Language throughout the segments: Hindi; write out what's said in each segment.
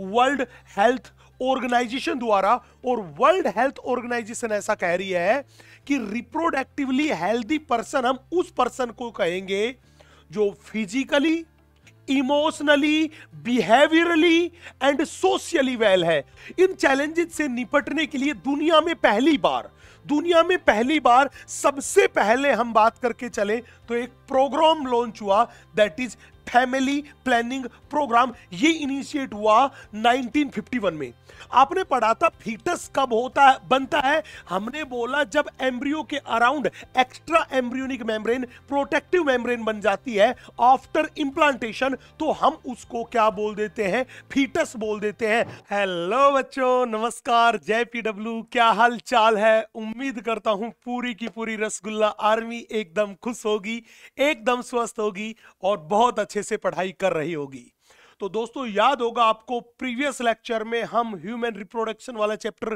वर्ल्ड हेल्थ ऑर्गेनाइजेशन द्वारा और वर्ल्ड हेल्थ ऑर्गेनाइजेशन ऐसा कह रही है कि रिप्रोडक्टिवली हेल्दी पर्सन हम उस पर्सन को कहेंगे जो physically emotionally behaviourally and socially well है इन चैलेंजेस से निपटने के लिए दुनिया में पहली बार दुनिया में पहली बार सबसे पहले हम बात करके चले तो एक प्रोग्राम लॉन्च हुआ that is family planning programme ये इनिशिएट हुआ 1951 में आपने पढ़ा था फीटस कब होता है बनता है हमने बोला जब एम्ब्रियो के around extra embryonic membrane protective membrane बन जाती है आफ्टर इम्प्लांटेशन तो हम उसको क्या बोल देते हैं फीटस बोल देते हैं हेलो बच्चों नमस्कार जय पी डब्ल्यू क्या हाल चाल है उम्मीद करता हूं पूरी की पूरी रसगुल्ला आर्मी एकदम खुश होगी एकदम स्वस्थ होगी और बहुत अच्छा अच्छे से पढ़ाई कर रही होगी तो दोस्तों याद होगा आपको प्रीवियस लेक्चर में हम ह्यूमन रिप्रोडक्शन वाला चैप्टर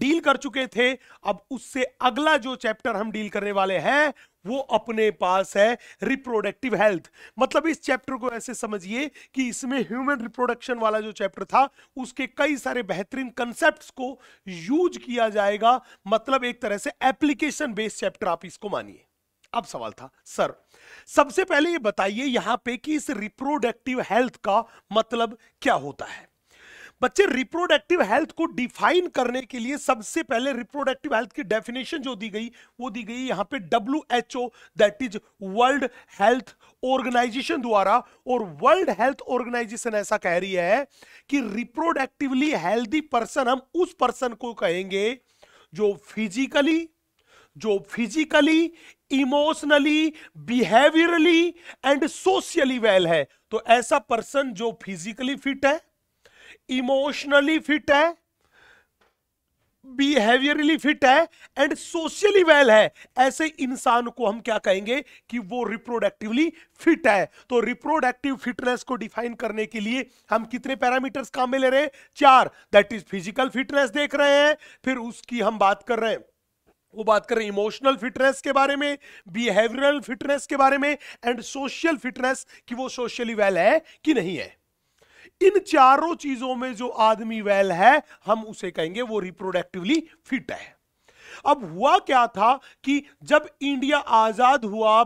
डील कर चुके थे अब उससे अगला जो चैप्टर हम डील करने वाले हैं वो अपने पास है रिप्रोडक्टिव हेल्थ मतलब इस चैप्टर को ऐसे समझिए कि इसमें ह्यूमन रिप्रोडक्शन वाला जो चैप्टर था उसके कई सारे बेहतरीन कंसेप्ट को यूज किया जाएगा मतलब एक तरह से एप्लीकेशन बेस्ड चैप्टर आप इसको मानिए अब सवाल था सर सबसे पहले ये बताइए यहां पे कि इस रिप्रोडक्टिव हेल्थ का मतलब क्या होता है बच्चे रिप्रोडक्टिव हेल्थ को डिफाइन करने के लिए सबसे पहले रिप्रोडक्टिव हेल्थ की डेफिनेशन जो दी गई वो दी गई यहां पे W H O that is world health organisation द्वारा और वर्ल्ड हेल्थ ऑर्गेनाइजेशन ऐसा कह रही है कि रिप्रोडक्टिवली हेल्दी पर्सन हम उस पर्सन को कहेंगे जो फिजिकली जो physically emotionally behaviourally and socially well है तो ऐसा पर्सन जो फिजिकली फिट है इमोशनली फिट है बिहेवियरली फिट है एंड सोशली वेल है ऐसे इंसान को हम क्या कहेंगे कि वो रिप्रोडक्टिवली फिट है तो रिप्रोडक्टिव फिटनेस को डिफाइन करने के लिए हम कितने पैरामीटर्स काम में ले रहे हैं चार दैट इज फिजिकल फिटनेस देख रहे हैं फिर उसकी हम बात कर रहे हैं वो बात कर रहे हैं इमोशनल फिटनेस के बारे में बिहेवियरल फिटनेस के बारे में एंड सोशल फिटनेस कि वो सोशली वेल है कि नहीं है इन चारों चीजों में जो आदमी वेल है हम उसे कहेंगे वो रिप्रोडक्टिवली फिट है अब हुआ क्या था कि जब इंडिया आजाद हुआ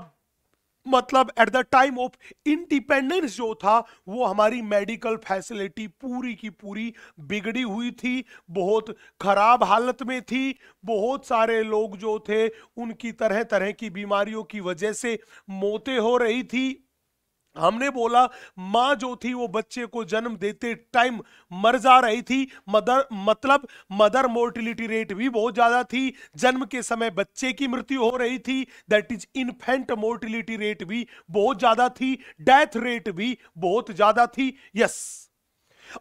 मतलब at the time of independence जो था वो हमारी मेडिकल फैसिलिटी पूरी की पूरी बिगड़ी हुई थी बहुत खराब हालत में थी बहुत सारे लोग जो थे उनकी तरह तरह की बीमारियों की वजह से मौतें हो रही थी हमने बोला माँ जो थी वो बच्चे को जन्म देते टाइम मर जा रही थी मदर मतलब मदर मोर्टिलिटी रेट भी बहुत ज़्यादा थी जन्म के समय बच्चे की मृत्यु हो रही थी that is infant mortality rate भी बहुत ज़्यादा थी डेथ रेट भी बहुत ज़्यादा थी यस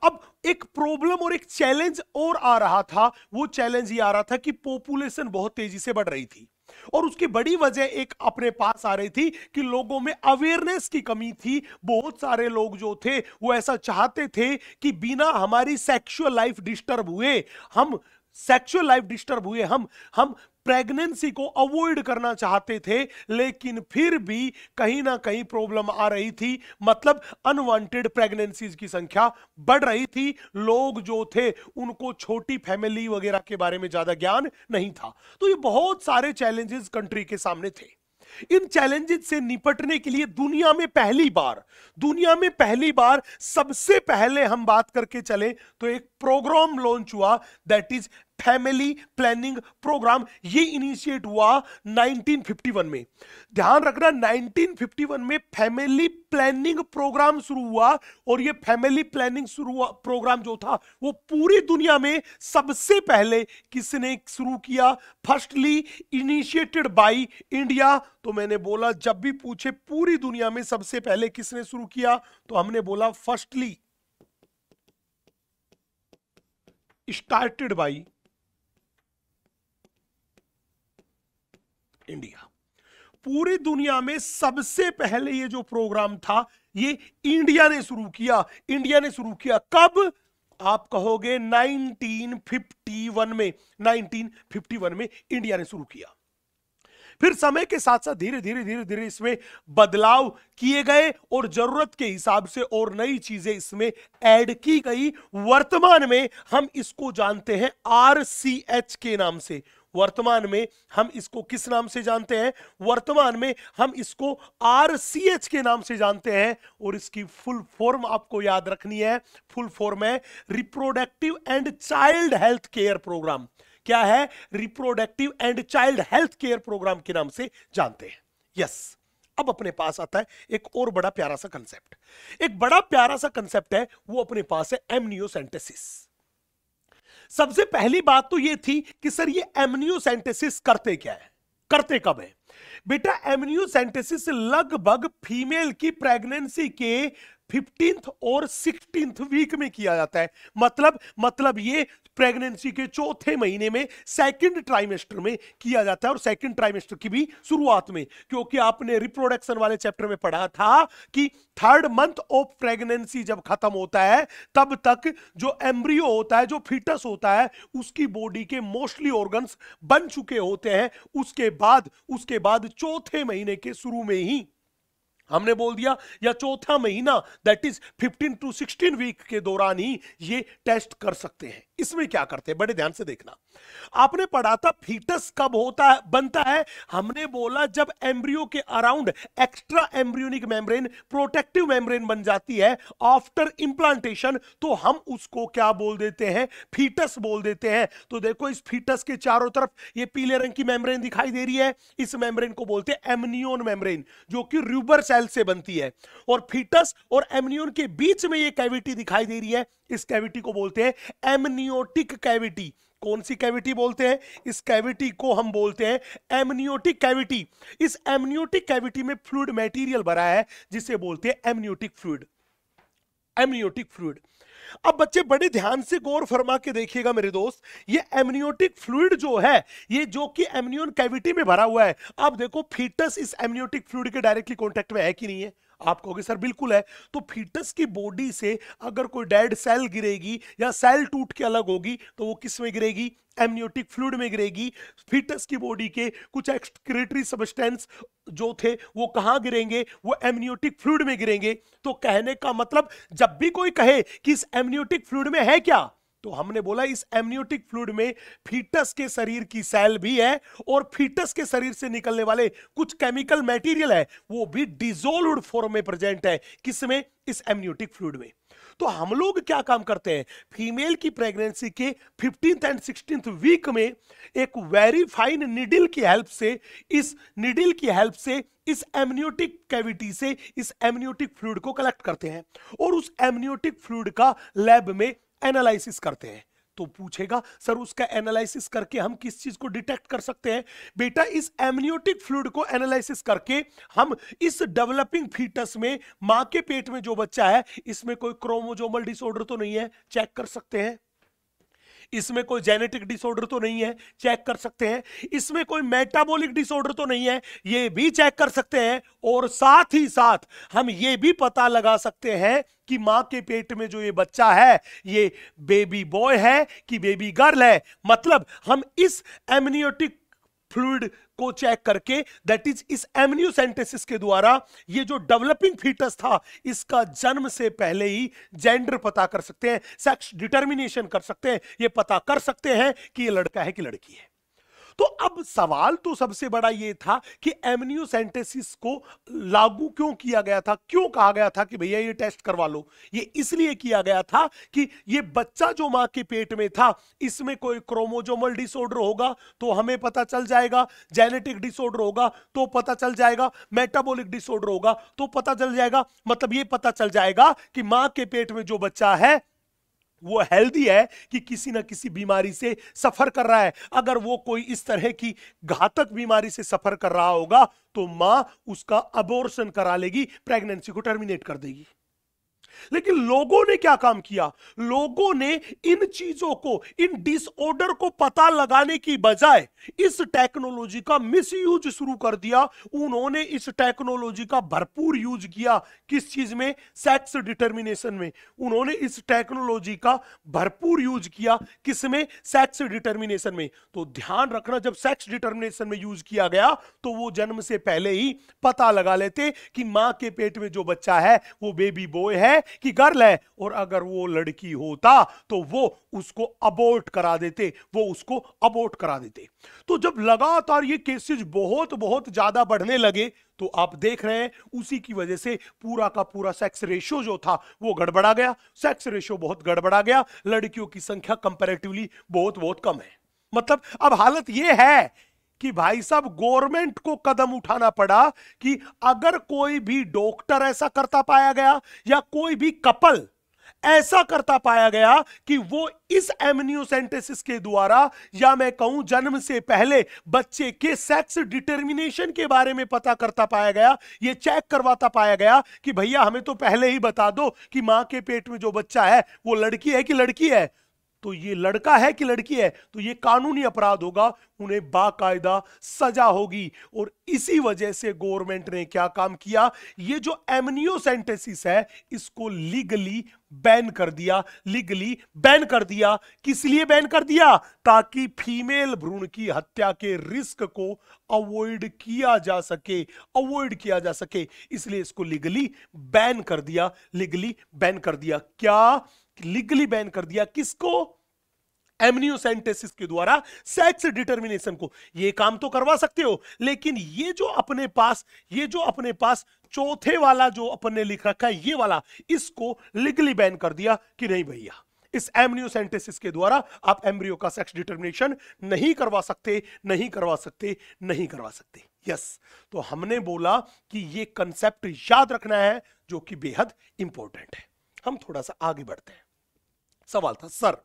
अब एक प्रॉब्लम और एक चैलेंज और आ रहा था वो चैलेंज ये आ रहा था कि पॉपुलेशन बहुत तेजी से बढ़ रही थी और उसकी बड़ी वजह एक अपने पास आ रही थी कि लोगों में अवेयरनेस की कमी थी बहुत सारे लोग जो थे वो ऐसा चाहते थे कि बिना हमारी सेक्सुअल लाइफ डिस्टर्ब हुए हम सेक्सुअल लाइफ डिस्टर्ब हुए हम हम प्रेगनेंसी को अवॉइड करना चाहते थे लेकिन फिर भी कहीं ना कहीं प्रॉब्लम आ रही थी मतलब अनवांटेड प्रेगनेंसीज की संख्या बढ़ रही थी लोग जो थे उनको छोटी फैमिली वगैरह के बारे में ज्यादा ज्ञान नहीं था तो ये बहुत सारे चैलेंजेस कंट्री के सामने थे इन चैलेंजेस से निपटने के लिए दुनिया में पहली बार दुनिया में पहली बार सबसे पहले हम बात करके चले तो एक प्रोग्राम लॉन्च हुआ that is family planning programme ये इनिशिएट हुआ 1951 में ध्यान रखना 1951 में फैमिली प्लानिंग प्रोग्राम शुरू हुआ और ये फैमिली प्लानिंग शुरू प्रोग्राम जो था वो पूरी दुनिया में सबसे पहले किसने शुरू किया फर्स्टली इनिशिएटेड बाय इंडिया तो मैंने बोला जब भी पूछे पूरी दुनिया में सबसे पहले किसने शुरू किया तो हमने बोला फर्स्टली स्टार्टेड बाई इंडिया पूरी दुनिया में सबसे पहले ये जो प्रोग्राम था ये इंडिया ने शुरू किया इंडिया ने शुरू किया कब आप कहोगे 1951 में 1951 में इंडिया ने शुरू किया फिर समय के साथ साथ धीरे धीरे धीरे धीरे इसमें बदलाव किए गए और जरूरत के हिसाब से और नई चीजें इसमें ऐड की गई वर्तमान में हम इसको जानते हैं आर के नाम से वर्तमान में हम इसको किस नाम से जानते हैं वर्तमान में हम इसको आर सी एच के नाम से जानते हैं और इसकी फुल फॉर्म आपको याद रखनी है फुल फॉर्म है reproductive and child health care programme क्या है reproductive and child health care programme के नाम से जानते हैं यस yes. अब अपने पास आता है एक और बड़ा प्यारा सा कंसेप्ट एक बड़ा प्यारा सा कंसेप्ट है वो अपने पास है एमनियोसेंटेसिस सबसे पहली बात तो ये थी कि सर ये एमनियोसेंटेसिस करते क्या है करते कब है बेटा एमनियोसेंटेसिस लगभग फीमेल की प्रेगनेंसी के फिफ्टींथ और सिक्सटींथ वीक में किया जाता है मतलब मतलब ये प्रेगनेंसी के चौथे महीने में सेकंड ट्राइमेस्टर में किया जाता है और सेकंड ट्राइमेस्टर की भी शुरुआत में क्योंकि आपने रिप्रोडक्शन वाले चैप्टर में पढ़ा था कि थर्ड मंथ ऑफ प्रेगनेंसी जब खत्म होता है तब तक जो एम्ब्रियो होता है जो फीटस होता है उसकी बॉडी के मोस्टली ऑर्गन्स बन चुके होते हैं उसके बाद उसके बाद चौथे महीने के शुरू में ही हमने बोल दिया या चौथा महीना दैट इज 15 टू 16 वीक के दौरान ही ये टेस्ट कर सकते हैं इसमें क्या करते हैं बड़े ध्यान से देखना आपने पढ़ा था फीटस कब होता है बनता है हमने बोला जब एम्ब्रियो के around extra embryonic membrane protective membrane बन जाती है आफ्टर इंप्लांटेशन तो हम उसको क्या बोल देते हैं फीटस बोल देते हैं तो देखो इस फीटस के चारों तरफ ये पीले रंग की मेम्ब्रेन दिखाई दे रही है इस मेम्ब्रेन को बोलते हैं एमनियोन मेम्ब्रेन जो कि रूबर सेल से बनती है और फीटस और एमनियोन के बीच में ये कैविटी दिखाई दे रही है इस कैविटी को बोलते हैं एमनियोन एमनियोटिक कैविटी कौन सी कैविटी बोलते हैं इस कैविटी को हम बोलते हैं एमनियोटिक कैविटी इस एमनियोटिक कैविटी में फ्लूड मेटीरियल भरा है जिसे बोलते हैं एमनियोटिक फ्लूड एमनियोटिक फ्लूड अब बच्चे बड़े ध्यान से गौर फरमा के देखिएगा मेरे दोस्त ये एमनियोटिक फ्लूड जो है ये जो कि एमनियोन कैविटी में भरा हुआ है आप देखो फीटस इस एमनियोटिक फ्लूड के डायरेक्टली कॉन्टेक्ट में है कि नहीं है आप कहोगे सर बिल्कुल है तो फीटस की बॉडी से अगर कोई डेड सेल गिरेगी या सेल टूट के अलग होगी तो वो किस में गिरेगी एमनियोटिक फ्लूड में गिरेगी फीटस की बॉडी के कुछ एक्सक्रेटरी सबस्टेंस जो थे वो कहाँ गिरेंगे वो एमनियोटिक फ्लूड में गिरेंगे तो कहने का मतलब जब भी कोई कहे कि इस एमनियोटिक फ्लूड में है क्या तो हमने बोला इस एमनियोटिक फ्लूड में फीटस के शरीर की सेल भी है और फीटस के शरीर से निकलने वाले कुछ केमिकल मटेरियल है वो भी डिजोल्व फॉर्म में प्रेजेंट है किसमें इस एमनियोटिक फ्लूड में तो हम लोग क्या काम करते हैं फीमेल की प्रेगनेंसी के फिफ्टींथ एंड सिक्सटींथ वीक में एक वेरी फाइन निडिल की हेल्प से इस निडिल की हेल्प से इस एमनियोटिक कैविटी से इस एमनियोटिक फ्लूड को कलेक्ट करते हैं और उस एमनियोटिक फ्लूड का लैब में एनालिसिस करते हैं तो पूछेगा सर उसका एनालिसिस करके हम किस चीज को डिटेक्ट कर सकते हैं बेटा इस एमनियोटिक फ्लूड को एनालिसिस करके हम इस डेवलपिंग फीटस में मां के पेट में जो बच्चा है इसमें कोई क्रोमोजोमल डिसऑर्डर तो नहीं है चेक कर सकते हैं इसमें कोई जेनेटिक डिसऑर्डर तो नहीं है चेक कर सकते हैं इसमें कोई मेटाबॉलिक डिसऑर्डर तो नहीं है ये भी चेक कर सकते हैं और साथ ही साथ हम ये भी पता लगा सकते हैं कि माँ के पेट में जो ये बच्चा है ये बेबी बॉय है कि बेबी गर्ल है मतलब हम इस एमनियोटिक फ्लूड को चेक करके दैट इज इस एमनियोसेंटेसिस के द्वारा ये जो डेवलपिंग फीटस था इसका जन्म से पहले ही जेंडर पता कर सकते हैं सेक्स डिटर्मिनेशन कर सकते हैं ये पता कर सकते हैं कि ये लड़का है कि लड़की है तो अब सवाल तो सबसे बड़ा यह था कि एमनियोसेंटेसिस को लागू क्यों किया गया था क्यों कहा गया था कि भैया ये टेस्ट करवा लो ये इसलिए किया गया था कि ये बच्चा जो मां के पेट में था इसमें कोई क्रोमोजोमल डिसऑर्डर होगा तो हमें पता चल जाएगा जेनेटिक डिसऑर्डर होगा तो पता चल जाएगा मेटाबोलिक डिसऑर्डर होगा तो पता चल जाएगा मतलब ये पता चल जाएगा कि मां के पेट में जो बच्चा है वो हेल्दी है कि किसी ना किसी बीमारी से सफर कर रहा है अगर वो कोई इस तरह की घातक बीमारी से सफर कर रहा होगा तो मां उसका अबोर्शन करा लेगी प्रेगनेंसी को टर्मिनेट कर देगी लेकिन लोगों ने क्या काम किया लोगों ने इन चीजों को इन डिसऑर्डर को पता लगाने की बजाय इस टेक्नोलॉजी का मिस यूज शुरू कर दिया उन्होंने इस टेक्नोलॉजी का भरपूर यूज किया किस चीज में सेक्स डिटर्मिनेशन में उन्होंने इस टेक्नोलॉजी का भरपूर यूज किया किसमें सेक्स डिटर्मिनेशन में तो ध्यान रखना जब सेक्स डिटर्मिनेशन में यूज किया गया तो वो जन्म से पहले ही पता लगा लेते कि मां के पेट में जो बच्चा है वो बेबी बॉय है कि कर ले और अगर वो लड़की होता तो वो उसको अबोर्ट करा देते वो उसको अबोर्ट करा देते तो जब लगातार ये केसेस बहुत बहुत ज्यादा बढ़ने लगे तो आप देख रहे हैं उसी की वजह से पूरा का पूरा सेक्स रेशियो जो था वो गड़बड़ा गया सेक्स रेशियो बहुत गड़बड़ा गया लड़कियों की संख्या कंपेरेटिवली बहुत बहुत कम है मतलब अब हालत यह है कि भाई साहब गवर्नमेंट को कदम उठाना पड़ा कि अगर कोई भी डॉक्टर ऐसा करता पाया गया या कोई भी कपल ऐसा करता पाया गया कि वो इस एमनियोसेंटेसिस के द्वारा या मैं कहूं जन्म से पहले बच्चे के सेक्स डिटर्मिनेशन के बारे में पता करता पाया गया ये चेक करवाता पाया गया कि भैया हमें तो पहले ही बता दो कि मां के पेट में जो बच्चा है वो लड़की है कि लड़की है तो ये लड़का है कि लड़की है तो ये कानूनी अपराध होगा उन्हें बाकायदा सजा होगी और इसी वजह से गवर्नमेंट ने क्या काम किया ये जो एमनियोसेंटेसिस है इसको लीगली बैन कर दिया लीगली बैन कर दिया किस लिए बैन कर दिया ताकि फीमेल भ्रूण की हत्या के रिस्क को अवॉइड किया जा सके अवॉइड किया जा सके इसलिए इसको लीगली बैन कर दिया लीगली बैन कर दिया क्या लीगली बैन कर दिया किसको एमनियोसेंटेसिस के द्वारा सेक्स डिटर्मिनेशन को ये काम तो करवा सकते हो लेकिन ये जो अपने पास ये जो अपने पास चौथे वाला जो अपन ने लिख रखा है ये वाला इसको लीगली बैन कर दिया कि नहीं भैया इस एमनियोसेंटेसिस के द्वारा आप एम्ब्रियो का सेक्स डिटर्मिनेशन नहीं करवा सकते नहीं करवा सकते नहीं करवा सकते यस तो हमने बोला कि ये कंसेप्ट याद रखना है जो कि बेहद इंपॉर्टेंट है हम थोड़ा सा आगे बढ़ते हैं सवाल था सर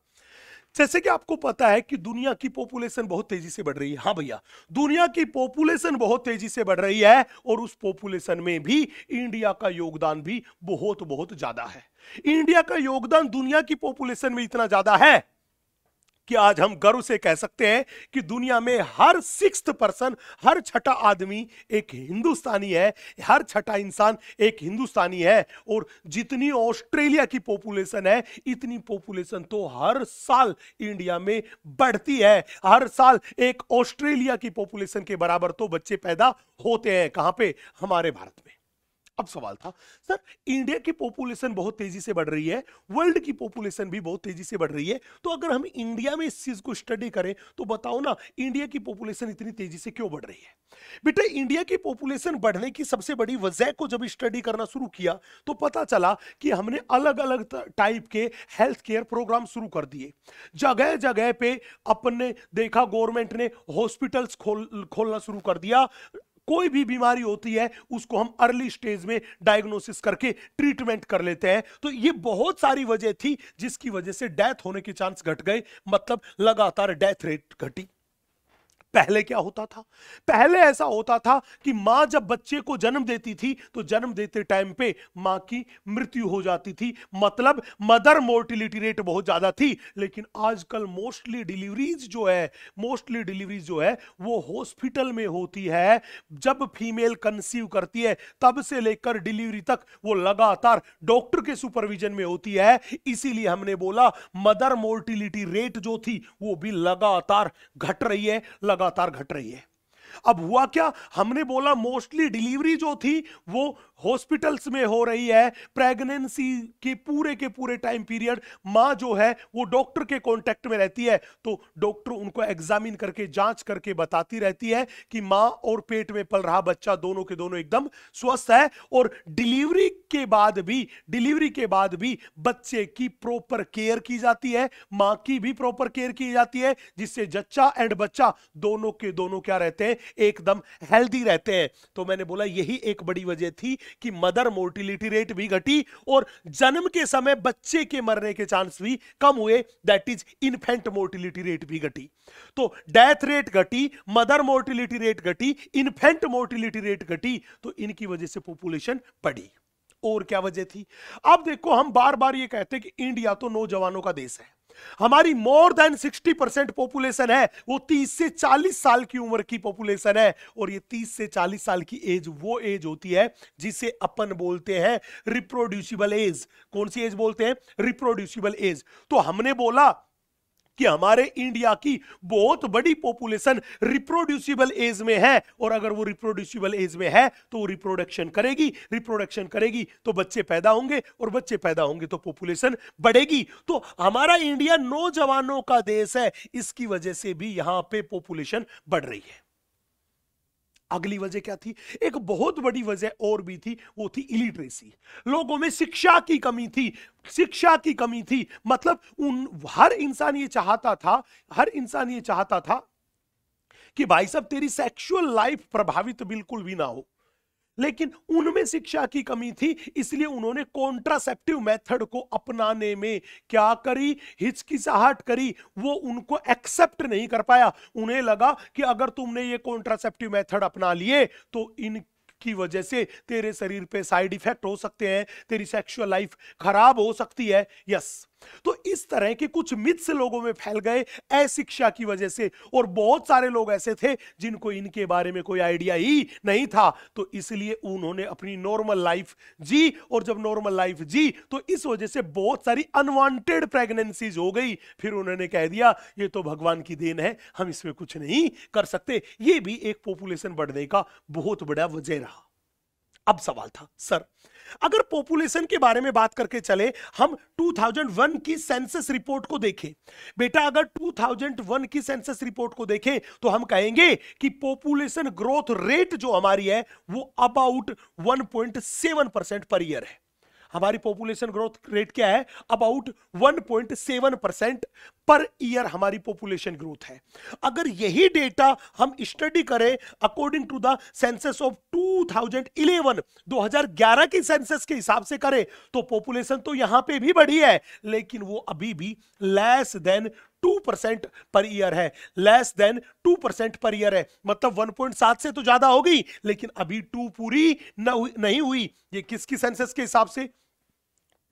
जैसे कि आपको पता है कि दुनिया की पॉपुलेशन बहुत तेजी से बढ़ रही है हाँ भैया दुनिया की पॉपुलेशन बहुत तेजी से बढ़ रही है और उस पॉपुलेशन में भी इंडिया का योगदान भी बहुत बहुत ज्यादा है इंडिया का योगदान दुनिया की पॉपुलेशन में इतना ज्यादा है कि आज हम गर्व से कह सकते हैं कि दुनिया में हर सिक्स पर्सन हर छठा आदमी एक हिंदुस्तानी है हर छठा इंसान एक हिंदुस्तानी है और जितनी ऑस्ट्रेलिया की पॉपुलेशन है इतनी पॉपुलेशन तो हर साल इंडिया में बढ़ती है हर साल एक ऑस्ट्रेलिया की पॉपुलेशन के बराबर तो बच्चे पैदा होते हैं कहां पे हमारे भारत में अब सवाल था सर इंडिया की पॉपुलेशन बहुत तेजी से बढ़ रही है वर्ल्ड की पॉपुलेशन भी बहुत तेजी से बढ़ रही है तो अगर हम इंडिया में इस चीज को स्टडी करें तो बताओ ना इंडिया की पॉपुलेशन इतनी तेजी से क्यों बढ़ रही है बेटा इंडिया की पॉपुलेशन बढ़ने की सबसे बड़ी वजह को जब स्टडी करना शुरू किया तो पता चला कि हमने अलग अलग टाइप के हेल्थ केयर प्रोग्राम शुरू कर दिए जगह जगह पे अपन देखा गवर्नमेंट ने हॉस्पिटल्स खोल खोलना शुरू कर दिया कोई भी बीमारी होती है उसको हम अर्ली स्टेज में डायग्नोसिस करके ट्रीटमेंट कर लेते हैं तो ये बहुत सारी वजह थी जिसकी वजह से डेथ होने के चांस घट गए मतलब लगातार डेथ रेट घटी पहले क्या होता था पहले ऐसा होता था कि मां जब बच्चे को जन्म देती थी तो जन्म देते टाइम पे मां की मृत्यु हो जाती थी मतलब मदर मोर्टिलिटी रेट बहुत ज़्यादा थी लेकिन आजकल मोस्टली डिलीवरीज जो है मोस्टली डिलीवरीज जो है वो हॉस्पिटल में होती है जब फीमेल कंसीव करती है तब से लेकर डिलीवरी तक वो लगातार डॉक्टर के सुपरविजन में होती है इसीलिए हमने बोला मदर मोर्टिलिटी रेट जो थी वो भी लगातार घट रही है लगा लगातार घट रही है अब हुआ क्या हमने बोला मोस्टली डिलीवरी जो थी वो हॉस्पिटल्स में हो रही है प्रेगनेंसी के पूरे के पूरे टाइम पीरियड माँ जो है वो डॉक्टर के कॉन्टेक्ट में रहती है तो डॉक्टर उनको एग्जामिन करके जांच करके बताती रहती है कि माँ और पेट में पल रहा बच्चा दोनों के दोनों एकदम स्वस्थ है और डिलीवरी के बाद भी डिलीवरी के बाद भी बच्चे की प्रॉपर केयर की जाती है माँ की भी प्रॉपर केयर की जाती है जिससे जच्चा एंड बच्चा दोनों के दोनों क्या रहते हैं एकदम हेल्दी रहते हैं तो मैंने बोला यही एक बड़ी वजह थी कि मदर मोर्टिलिटी रेट भी घटी और जन्म के समय बच्चे के मरने के चांस भी कम हुए that is infant mortality rate भी घटी तो डेथ रेट घटी मदर मोर्टिलिटी रेट घटी इन्फेंट मोर्टिलिटी रेट घटी तो इनकी वजह से पॉपुलेशन बढ़ी और क्या वजह थी अब देखो हम बार बार ये कहते हैं कि इंडिया तो नौजवानों का देश है हमारी मोर देन 60 परसेंट पॉपुलेशन है वो 30 से 40 साल की उम्र की पॉपुलेशन है और ये 30 से 40 साल की एज वो एज होती है जिसे अपन बोलते हैं रिप्रोड्यूसिबल एज कौन सी एज बोलते हैं रिप्रोड्यूसिबल एज तो हमने बोला कि हमारे इंडिया की बहुत बड़ी पॉपुलेशन रिप्रोड्यूसिबल एज में है और अगर वो रिप्रोड्यूसिबल एज में है तो वो रिप्रोडक्शन करेगी रिप्रोडक्शन करेगी तो बच्चे पैदा होंगे और बच्चे पैदा होंगे तो पॉपुलेशन बढ़ेगी तो हमारा इंडिया नौजवानों का देश है इसकी वजह से भी यहां पे पॉपुलेशन बढ़ रही है अगली वजह क्या थी एक बहुत बड़ी वजह और भी थी वो थी इलिटरेसी लोगों में शिक्षा की कमी थी शिक्षा की कमी थी मतलब उन हर इंसान ये चाहता था हर इंसान ये चाहता था कि भाई साहब तेरी सेक्सुअल लाइफ प्रभावित बिल्कुल भी ना हो लेकिन उनमें शिक्षा की कमी थी इसलिए उन्होंने कॉन्ट्रासेप्टिव मेथड को अपनाने में क्या करी हिचकिचाहट करी वो उनको एक्सेप्ट नहीं कर पाया उन्हें लगा कि अगर तुमने ये कॉन्ट्रासेप्टिव मेथड अपना लिए तो इन की वजह से तेरे शरीर पे साइड इफेक्ट हो सकते हैं तेरी सेक्सुअल लाइफ खराब हो सकती है यस तो इस तरह के कुछ मिथ्स लोगों में फैल गए अशिक्षा की वजह से और बहुत सारे लोग ऐसे थे जिनको इनके बारे में कोई आइडिया ही नहीं था तो इसलिए उन्होंने अपनी नॉर्मल लाइफ जी और जब नॉर्मल लाइफ जी तो इस वजह से बहुत सारी अनवांटेड प्रेगनेंसीज हो गई फिर उन्होंने कह दिया ये तो भगवान की देन है हम इसमें कुछ नहीं कर सकते ये भी एक पॉपुलेशन बढ़ने का बहुत बड़ा वजह रहा अब सवाल था सर अगर पॉपुलेशन के बारे में बात करके चले हम 2001 की सेंसस रिपोर्ट को देखें बेटा अगर 2001 की सेंसस रिपोर्ट को देखें तो हम कहेंगे कि पॉपुलेशन ग्रोथ रेट जो हमारी है वो अबाउट 1.7 परसेंट पर ईयर है हमारी पॉपुलेशन ग्रोथ रेट क्या है अबाउट 1.7 परसेंट पर ईयर हमारी पॉपुलेशन ग्रोथ है अगर यही डेटा हम स्टडी करें according to the census of 2011 2011 के सेंसस के हिसाब से करें तो पॉपुलेशन तो यहां पे भी बढ़ी है लेकिन वो अभी भी less than two percent per year है less than two percent per year है मतलब वन पॉइंट सात से तो ज्यादा हो गई लेकिन अभी टू पूरी नहीं हुई ये किसकी सेंसस के हिसाब से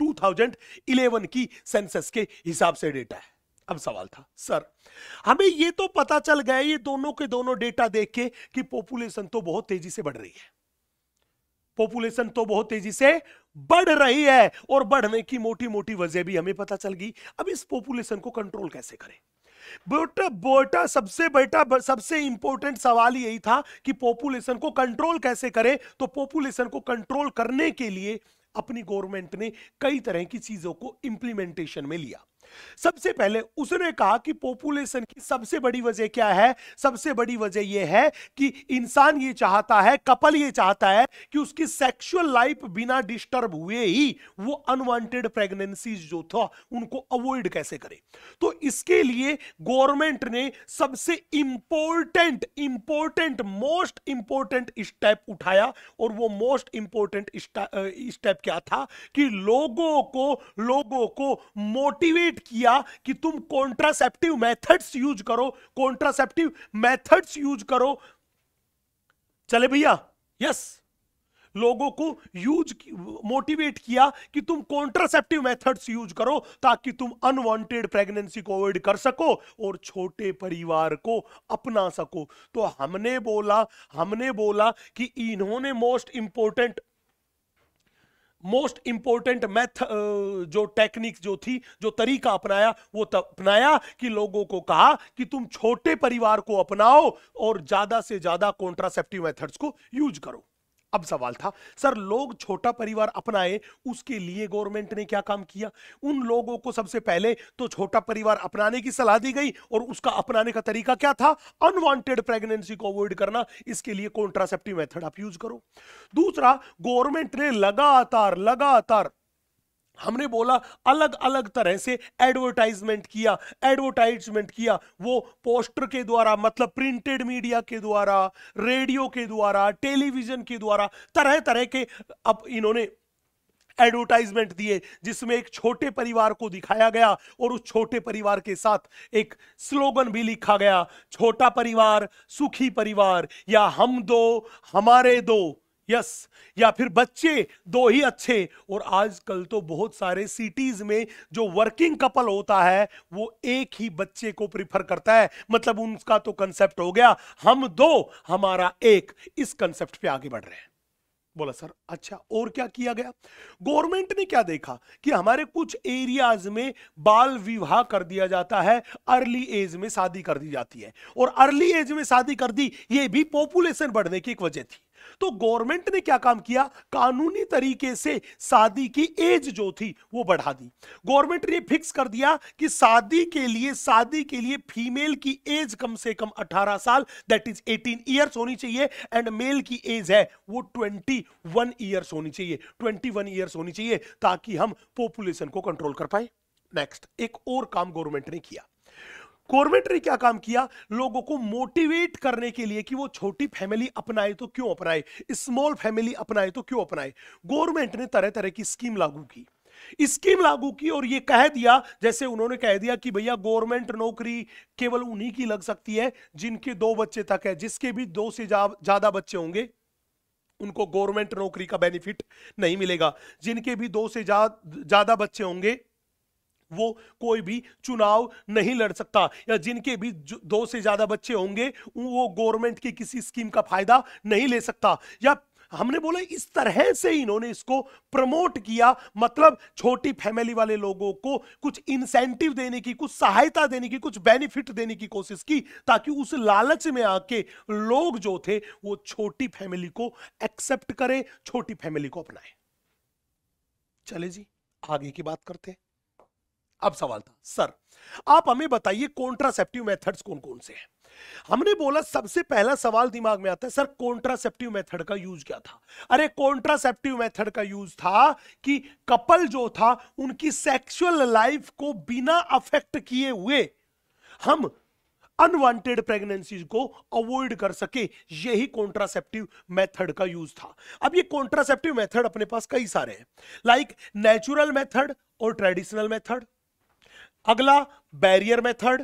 2011 की सेंसस के हिसाब से डेटा है अब सवाल था सर हमें ये तो पता चल गया ये दोनों के दोनों डेटा देख के कि पॉपुलेशन तो बहुत तेजी से बढ़ रही है पॉपुलेशन तो बहुत तेजी से बढ़ रही है और बढ़ने की मोटी मोटी वजह भी हमें पता चल गई अब इस पॉपुलेशन को कंट्रोल कैसे करें बोटा बोटा सबसे बेटा सबसे इंपॉर्टेंट सवाल यही था कि पॉपुलेशन को कंट्रोल कैसे करें तो पॉपुलेशन को कंट्रोल करने के लिए अपनी गवर्नमेंट ने कई तरह की चीजों को इंप्लीमेंटेशन में लिया सबसे पहले उसने कहा कि पॉपुलेशन की सबसे बड़ी वजह क्या है सबसे बड़ी वजह यह है कि इंसान ये चाहता है कपल ये चाहता है कि उसकी सेक्सुअल लाइफ बिना डिस्टर्ब हुए ही वो अनवांटेड प्रेगनेंसीज जो था उनको अवॉइड कैसे करे तो इसके लिए गवर्नमेंट ने सबसे important important most important step उठाया और वो मोस्ट इंपॉर्टेंट स्टेप क्या था कि लोगों को लोगों को मोटिवेट इंडिकेट किया कि तुम कॉन्ट्रासेप्टिव मेथड्स यूज करो कॉन्ट्रासेप्टिव मेथड्स यूज करो चले भैया यस लोगों को यूज मोटिवेट किया कि तुम कॉन्ट्रासेप्टिव मेथड्स यूज करो ताकि तुम अनवांटेड प्रेगनेंसी को अवॉइड कर सको और छोटे परिवार को अपना सको तो हमने बोला हमने बोला कि इन्होंने most important most important method जो टेक्निक जो थी जो तरीका अपनाया वो अपनाया कि लोगों को कहा कि तुम छोटे परिवार को अपनाओ और ज्यादा से ज्यादा कॉन्ट्रासेप्टिव मेथड्स को यूज करो अब सवाल था सर लोग छोटा परिवार अपनाए उसके लिए गवर्नमेंट ने क्या काम किया उन लोगों को सबसे पहले तो छोटा परिवार अपनाने की सलाह दी गई और उसका अपनाने का तरीका क्या था अनवांटेड प्रेगनेंसी को अवॉइड करना इसके लिए कॉन्ट्रासेप्टिव मेथड आप यूज करो दूसरा गवर्नमेंट ने लगातार लगातार हमने बोला अलग अलग तरह से एडवर्टाइजमेंट किया एडवर्टाइजमेंट किया वो पोस्टर के द्वारा मतलब प्रिंटेड मीडिया के द्वारा रेडियो के द्वारा टेलीविजन के द्वारा तरह तरह के अब इन्होंने एडवर्टाइजमेंट दिए जिसमें एक छोटे परिवार को दिखाया गया और उस छोटे परिवार के साथ एक स्लोगन भी लिखा गया छोटा परिवार सुखी परिवार या हम दो हमारे दो यस या फिर बच्चे दो ही अच्छे और आजकल तो बहुत सारे सिटीज में जो वर्किंग कपल होता है वो एक ही बच्चे को प्रिफर करता है मतलब उनका तो कंसेप्ट हो गया हम दो हमारा एक इस कंसेप्ट पे आगे बढ़ रहे हैं बोला सर अच्छा और क्या किया गया गवर्नमेंट ने क्या देखा कि हमारे कुछ एरियाज में बाल विवाह कर दिया जाता है अर्ली एज में शादी कर दी जाती है और अर्ली एज में शादी कर दी ये भी पॉपुलेशन बढ़ने की एक वजह थी तो गवर्नमेंट ने क्या काम किया कानूनी तरीके से शादी की एज जो थी वो बढ़ा दी गवर्नमेंट ने फिक्स कर दिया कि शादी के लिए शादी के लिए फीमेल की एज कम से कम 18 साल दैट इज 18 इयर्स होनी चाहिए एंड मेल की एज है वो 21 ईयर्स होनी चाहिए 21 ईयर्स होनी चाहिए ताकि हम पॉपुलेशन को कंट्रोल कर पाए नेक्स्ट एक और काम गवर्नमेंट ने किया कॉर्बेटरी क्या काम किया लोगों को मोटिवेट करने के लिए कि वो छोटी फैमिली अपनाए तो क्यों अपनाए स्मॉल फैमिली अपनाए तो क्यों अपनाए गवर्नमेंट ने तरह तरह की स्कीम लागू की स्कीम लागू की और ये कह दिया जैसे उन्होंने कह दिया कि भैया गवर्नमेंट नौकरी केवल उन्हीं की लग सकती है जिनके दो बच्चे तक है जिसके भी दो से ज्यादा बच्चे होंगे उनको गवर्नमेंट नौकरी का बेनिफिट नहीं मिलेगा जिनके भी दो से ज्यादा बच्चे होंगे वो कोई भी चुनाव नहीं लड़ सकता या जिनके भी दो से ज्यादा बच्चे होंगे वो गवर्नमेंट की किसी स्कीम का फायदा नहीं ले सकता या हमने बोला इस तरह से इन्होंने इसको प्रमोट किया मतलब छोटी फैमिली वाले लोगों को कुछ इंसेंटिव देने की कुछ सहायता देने की कुछ बेनिफिट देने की कोशिश की ताकि उस लालच में आके लोग जो थे वो छोटी फैमिली को एक्सेप्ट करें छोटी फैमिली को अपनाएं चले जी आगे की बात करते हैं अब सवाल था सर आप हमें बताइए कॉन्ट्रासेप्टिव मेथड्स कौन कौन से हैं हमने बोला सबसे पहला सवाल दिमाग में आता है सर कॉन्ट्रासेप्टिव मेथड का यूज क्या था अरे कॉन्ट्रासेप्टिव मेथड का यूज था कि कपल जो था उनकी सेक्सुअल लाइफ को बिना अफेक्ट किए हुए हम अनवांटेड प्रेगनेंसी को अवॉइड कर सके यही कॉन्ट्रासेप्टिव मेथड का यूज था अब ये कॉन्ट्रासेप्टिव मेथड अपने पास कई सारे हैं लाइक नेचुरल मेथड और ट्रेडिशनल मेथड अगला बैरियर मेथड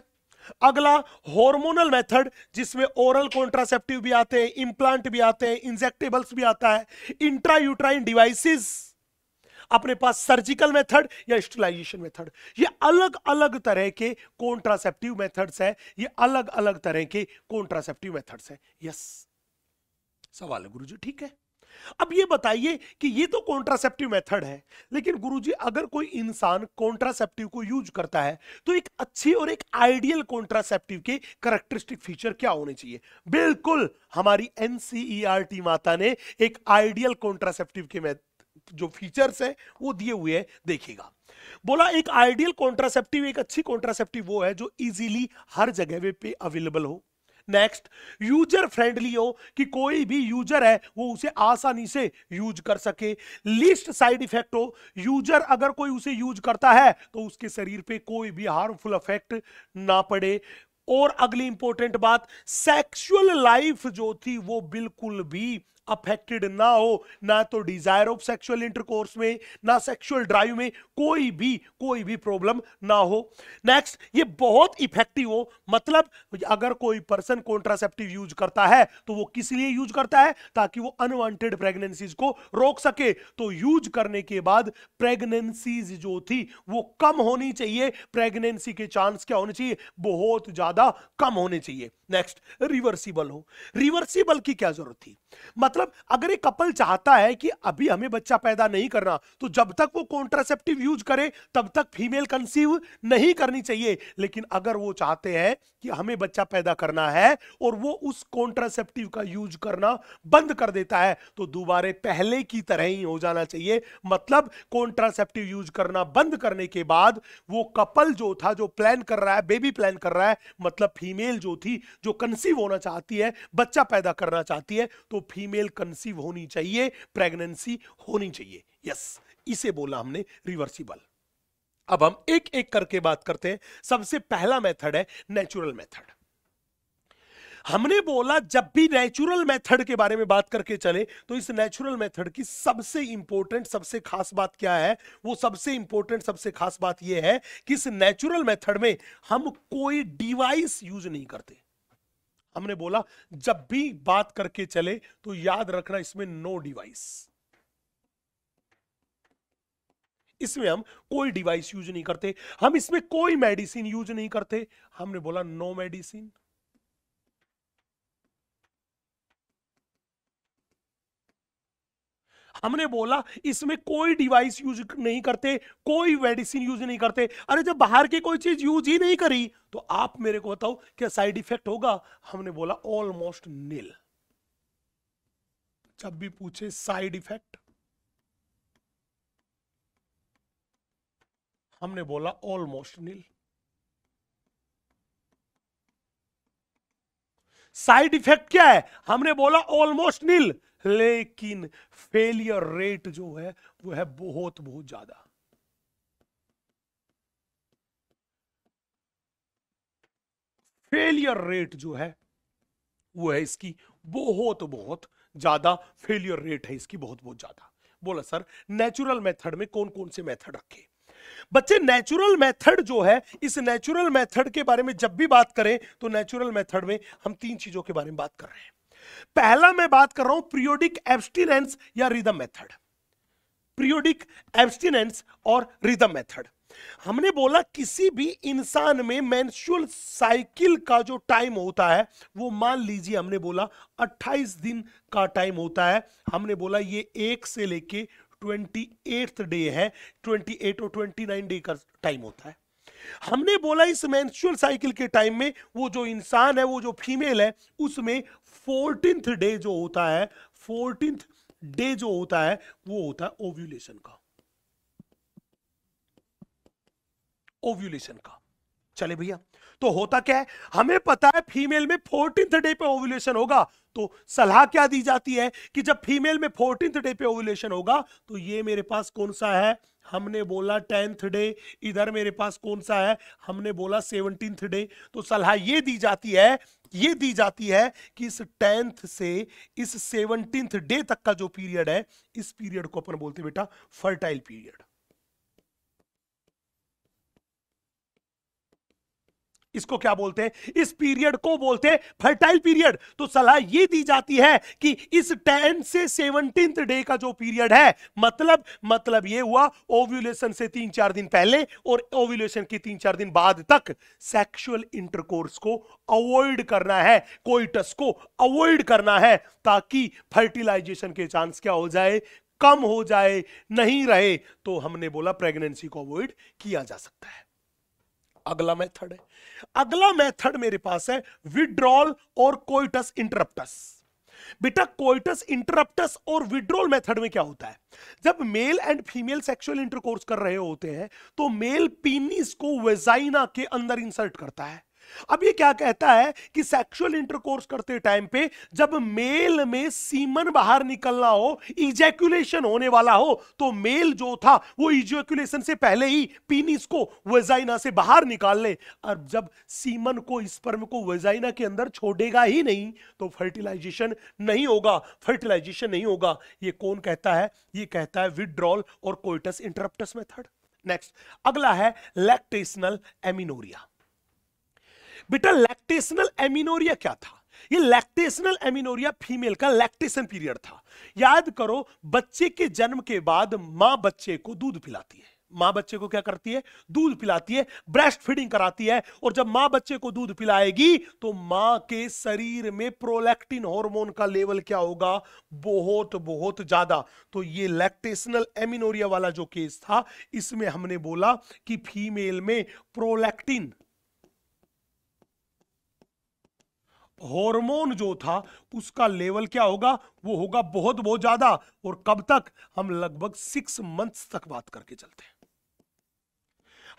अगला हार्मोनल मेथड जिसमें ओरल कॉन्ट्रासेप्टिव भी आते हैं इंप्लांट भी आते हैं इंजेक्टेबल्स भी आता है इंट्रा यूट्राइन डिवाइसेस अपने पास सर्जिकल मेथड या स्टिलाइजेशन मेथड ये अलग अलग तरह के कॉन्ट्रासेप्टिव मेथड्स है ये अलग अलग तरह के कॉन्ट्रासेप्टिव मेथड्स है यस सवाल है जी ठीक है अब ये बताइए कि ये तो कॉन्ट्रासेप्टिव मेथड है लेकिन गुरुजी अगर कोई इंसान कॉन्ट्रासेप्टिव को यूज करता है तो एक अच्छी और एक आइडियल कॉन्ट्रासेप्टिव के करेक्टरिस्टिक फीचर क्या होने चाहिए बिल्कुल हमारी एनसीईआरटी e माता ने एक आइडियल कॉन्ट्रासेप्टिव के जो फीचर्स है वो दिए हुए हैं देखिएगा बोला एक आइडियल कॉन्ट्रासेप्टिव एक अच्छी कॉन्ट्रासेप्टिव वो है जो इजीली हर जगह पे अवेलेबल हो नेक्स्ट यूजर फ्रेंडली हो कि कोई भी यूजर है वो उसे आसानी से यूज कर सके लिस्ट साइड इफेक्ट हो यूजर अगर कोई उसे यूज करता है तो उसके शरीर पे कोई भी हार्मफुल इफेक्ट ना पड़े और अगली इंपॉर्टेंट बात सेक्सुअल लाइफ जो थी वो बिल्कुल भी अफेक्टेड ना हो ना तो डिजायर ऑफ सेक्सुअल इंटरकोर्स में ना सेक्सुअल ड्राइव में कोई भी कोई भी प्रॉब्लम ना हो नेक्स्ट ये बहुत इफेक्टिव हो मतलब अगर कोई पर्सन कॉन्ट्रासेप्टिव यूज करता है तो वो किस लिए यूज करता है ताकि वो अनवांटेड प्रेगनेंसीज को रोक सके तो यूज करने के बाद प्रेगनेंसीज जो थी वो कम होनी चाहिए प्रेगनेंसी के चांस क्या होने चाहिए बहुत ज्यादा कम होने चाहिए नेक्स्ट रिवर्सिबल हो रिवर्सिबल की क्या जरूरत थी मतलब अगर एक कपल चाहता है कि अभी हमें बच्चा पैदा नहीं करना तो जब तक वो कॉन्ट्रासेप्टिव यूज करे तब तक फीमेल कंसीव नहीं करनी चाहिए लेकिन अगर वो चाहते हैं कि हमें बच्चा पैदा करना है और वो उस कॉन्ट्रासेप्टिव का यूज करना बंद कर देता है तो दोबारे पहले की तरह ही हो जाना चाहिए मतलब कॉन्ट्रासेप्टिव यूज करना बंद करने के बाद वो कपल जो था जो प्लान कर रहा है बेबी प्लान कर रहा है मतलब फीमेल जो थी जो कंसीव होना चाहती है बच्चा पैदा करना चाहती है तो फीमेल कंसीव होनी चाहिए प्रेगनेंसी होनी चाहिए यस इसे बोला हमने रिवर्सिबल अब हम एक एक करके बात करते हैं सबसे पहला मेथड है नेचुरल मेथड हमने बोला जब भी नेचुरल मेथड के बारे में बात करके चले तो इस नेचुरल मेथड की सबसे इंपॉर्टेंट सबसे खास बात क्या है वो सबसे इंपॉर्टेंट सबसे खास बात यह है कि इस नेचुरल मेथड में हम कोई डिवाइस यूज नहीं करते हमने बोला जब भी बात करके चले तो याद रखना इसमें नो डिवाइस इसमें हम कोई डिवाइस यूज नहीं करते हम इसमें कोई मेडिसिन यूज नहीं करते हमने बोला नो मेडिसिन हमने बोला इसमें कोई डिवाइस यूज नहीं करते कोई मेडिसिन यूज नहीं करते अरे जब बाहर की कोई चीज यूज ही नहीं करी तो आप मेरे को बताओ क्या साइड इफेक्ट होगा हमने बोला ऑलमोस्ट नील जब भी पूछे साइड इफेक्ट हमने बोला ऑलमोस्ट नील साइड इफेक्ट क्या है हमने बोला ऑलमोस्ट नील लेकिन फेलियर रेट जो है वो है बहुत बहुत ज्यादा फेलियर रेट जो है वो है इसकी बहुत बहुत ज्यादा फेलियर रेट है इसकी बहुत बहुत ज्यादा बोला सर नेचुरल मेथड में कौन कौन से मेथड रखे बच्चे नेचुरल मेथड जो है इस नेचुरल मेथड के बारे में जब भी बात करें तो नेचुरल मेथड में हम तीन चीजों के बारे में बात कर रहे हैं पहला मैं बात कर रहा हूं प्रियोडिक एब्सटिनेंस या रिदम मेथड प्रियोडिक एब्सटिनेंस और रिदम मेथड हमने बोला किसी भी इंसान में मेंस्ट्रुअल साइकिल का जो टाइम होता है वो मान लीजिए हमने बोला 28 दिन का टाइम होता है हमने बोला ये एक से लेके ट्वेंटी डे है 28 और 29 डे का टाइम होता है हमने बोला इस मैंशुअल साइकिल के टाइम में वो जो इंसान है वो जो फीमेल है उसमें फोर्टींथ डे जो होता है फोर्टींथ डे जो होता है वो होता है ओव्यूलेशन का ओव्यूलेशन का चले भैया तो होता क्या है हमें पता है फीमेल में फोर्टींथ डे पे ओव्यूलेशन होगा तो सलाह क्या दी जाती है कि जब फीमेल में फोर्टींथ डे पे ओवुलेशन होगा तो ये मेरे पास कौन सा है हमने बोला टेंथ डे इधर मेरे पास कौन सा है हमने बोला सेवनटींथ डे तो सलाह ये दी जाती है ये दी जाती है कि इस टेंथ से इस सेवनटींथ डे तक का जो पीरियड है इस पीरियड को अपन बोलते बेटा फर्टाइल पीरियड इसको क्या बोलते हैं इस पीरियड को बोलते हैं फर्टाइल पीरियड तो सलाह यह दी जाती है कि इस टेन से सेवनटीन डे का जो पीरियड है मतलब मतलब यह हुआ ओव्यूलेशन से तीन चार दिन पहले और ओव्यूलेशन के तीन चार दिन बाद तक सेक्सुअल इंटरकोर्स को अवॉइड करना है कोइटस को अवॉइड करना है ताकि फर्टिलाइजेशन के चांस क्या हो जाए कम हो जाए नहीं रहे तो हमने बोला प्रेगनेंसी को अवॉइड किया जा सकता है अगला मेथड है अगला मेथड मेरे पास है विड्रॉल और कोइटस इंटरप्टस बेटा कोइटस इंटरप्टस और विड्रॉल मेथड में क्या होता है जब male and female sexual intercourse कर रहे होते हैं तो मेल पीनिस को वेजाइना के अंदर इंसर्ट करता है अब ये क्या कहता है कि सेक्सुअल इंटरकोर्स करते टाइम पे जब मेल में सीमन बाहर निकलना हो इजैक्यूलेशन होने वाला हो तो मेल जो था वो इजैक्यूलेशन से पहले ही पीनिस को वेजाइना से बाहर निकाल ले और जब सीमन को स्पर्म को वेजाइना के अंदर छोड़ेगा ही नहीं तो फर्टिलाइजेशन नहीं होगा फर्टिलाइजेशन नहीं होगा ये कौन कहता है ये कहता है विदड्रॉल और कोइटस इंटरप्टस मेथड नेक्स्ट अगला है लैक्टेशनल एमिनोरिया बेटा लैक्टेशनल एमिनोरिया क्या था ये लैक्टेशनल एमिनोरिया फीमेल का लैक्टेशन पीरियड था याद करो बच्चे के जन्म के बाद मां बच्चे को दूध पिलाती है मां बच्चे को क्या करती है दूध पिलाती है ब्रेस्ट फीडिंग कराती है और जब मां बच्चे को दूध पिलाएगी तो माँ के शरीर में प्रोलैक्टिन हार्मोन का लेवल क्या होगा बहुत बहुत ज्यादा तो ये लैक्टेशनल एमिनोरिया वाला जो केस था इसमें हमने बोला कि फीमेल में प्रोलैक्टिन हार्मोन जो था उसका लेवल क्या होगा वो होगा बहुत बहुत ज़्यादा और कब तक हम लगभग सिक्स मंथ्स तक बात करके चलते हैं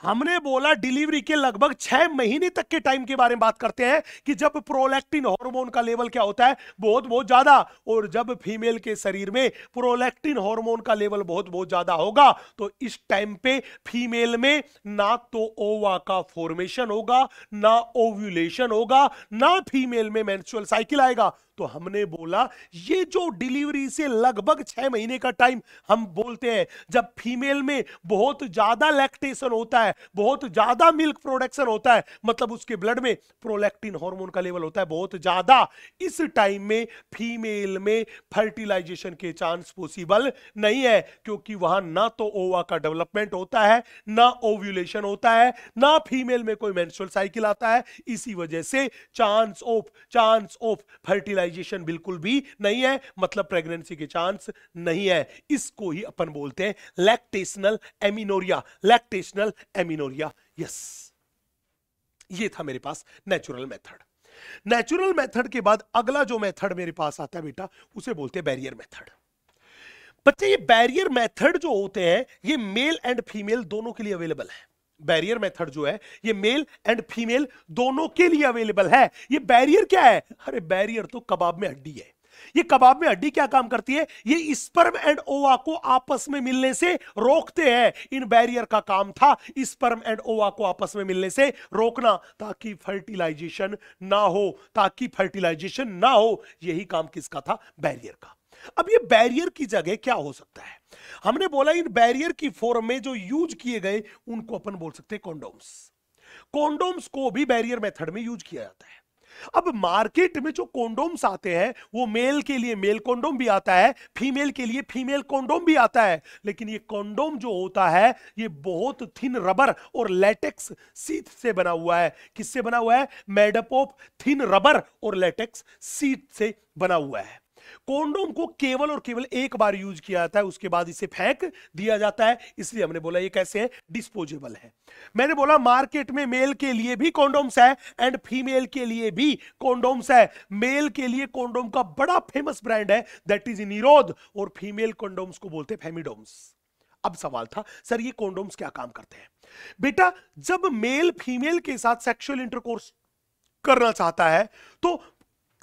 हमने बोला डिलीवरी के लगभग छह महीने तक के टाइम के बारे में बात करते हैं कि जब प्रोलैक्टिन हार्मोन का लेवल क्या होता है बहुत बहुत ज्यादा और जब फीमेल के शरीर में प्रोलैक्टिन हार्मोन का लेवल बहुत बहुत ज्यादा होगा तो इस टाइम पे फीमेल में ना तो ओवा का फॉर्मेशन होगा ना ओव्यूलेशन होगा ना फीमेल में मेंस्ट्रुअल साइकिल आएगा तो हमने बोला ये जो डिलीवरी से लगभग छह महीने का टाइम हम बोलते हैं जब फीमेल में बहुत ज्यादा लैक्टेशन होता है बहुत ज्यादा मिल्क प्रोडक्शन होता है मतलब उसके ब्लड में प्रोलैक्टिन हार्मोन का लेवल होता है बहुत ज्यादा इस टाइम में फीमेल में फर्टिलाइजेशन के चांस पॉसिबल नहीं है क्योंकि वहां ना तो ओवा का डेवलपमेंट होता है ना ओव्यूलेशन होता है ना फीमेल में कोई मेंस्ट्रुअल साइकिल आता है इसी वजह से chance of chance of fertilise fertilisation बिल्कुल भी नहीं है मतलब प्रेगनेंसी के चांस नहीं है इसको ही अपन बोलते हैं lactational amenorrhoea lactational amenorrhoea yes ये था मेरे पास नेचुरल मेथड नेचुरल मेथड के बाद अगला जो मेथड मेरे पास आता है बेटा उसे बोलते हैं बैरियर मेथड बच्चे ये बैरियर मेथड जो होते हैं ये मेल एंड फीमेल दोनों के लिए अवेलेबल है बैरियर मेथड जो है ये मेल एंड फीमेल दोनों के लिए अवेलेबल है ये बैरियर क्या है अरे बैरियर तो कबाब में हड्डी है ये कबाब में हड्डी क्या काम करती है ये स्पर्म एंड ओवा को आपस में मिलने से रोकते हैं इन बैरियर का काम था स्पर्म एंड ओवा को आपस में मिलने से रोकना ताकि फर्टिलाइजेशन ना हो ताकि फर्टिलाइजेशन ना हो यही काम किसका था बैरियर का अब ये बैरियर की जगह क्या हो सकता है हमने बोला इन बैरियर की फॉर्म में जो यूज किए गए उनको अपन बोल सकते हैं कॉन्डोम्स कॉन्डोम्स को भी बैरियर मेथड में यूज किया जाता है अब मार्केट में जो कॉन्डोम्स आते हैं वो मेल के लिए मेल कॉन्डोम भी आता है फीमेल के लिए फीमेल कॉन्डोम भी आता है लेकिन ये कॉन्डोम जो होता है ये बहुत थिन रबर और लेटेक्स सीट से बना हुआ है किससे बना हुआ है मेडअप ऑफ थिन रबर और लेटेक्स सीट से बना हुआ है कोंडोम को केवल और केवल एक बार यूज किया जाता है उसके बाद इसे फेंक दिया जाता है इसलिए हमने बोला ये कैसे है डिस्पोजेबल है मैंने बोला मार्केट में मेल के लिए भी कोंडोम्स है एंड फीमेल के लिए भी कोंडोम्स है मेल के लिए कोंडोम का बड़ा फेमस ब्रांड है दैट इज निरोध और फीमेल कोंडोम्स को बोलते हैं फेमिडोम्स अब सवाल था सर ये कोंडोम्स क्या काम करते हैं बेटा जब मेल फीमेल के साथ सेक्सुअल इंटरकोर्स करना चाहता है तो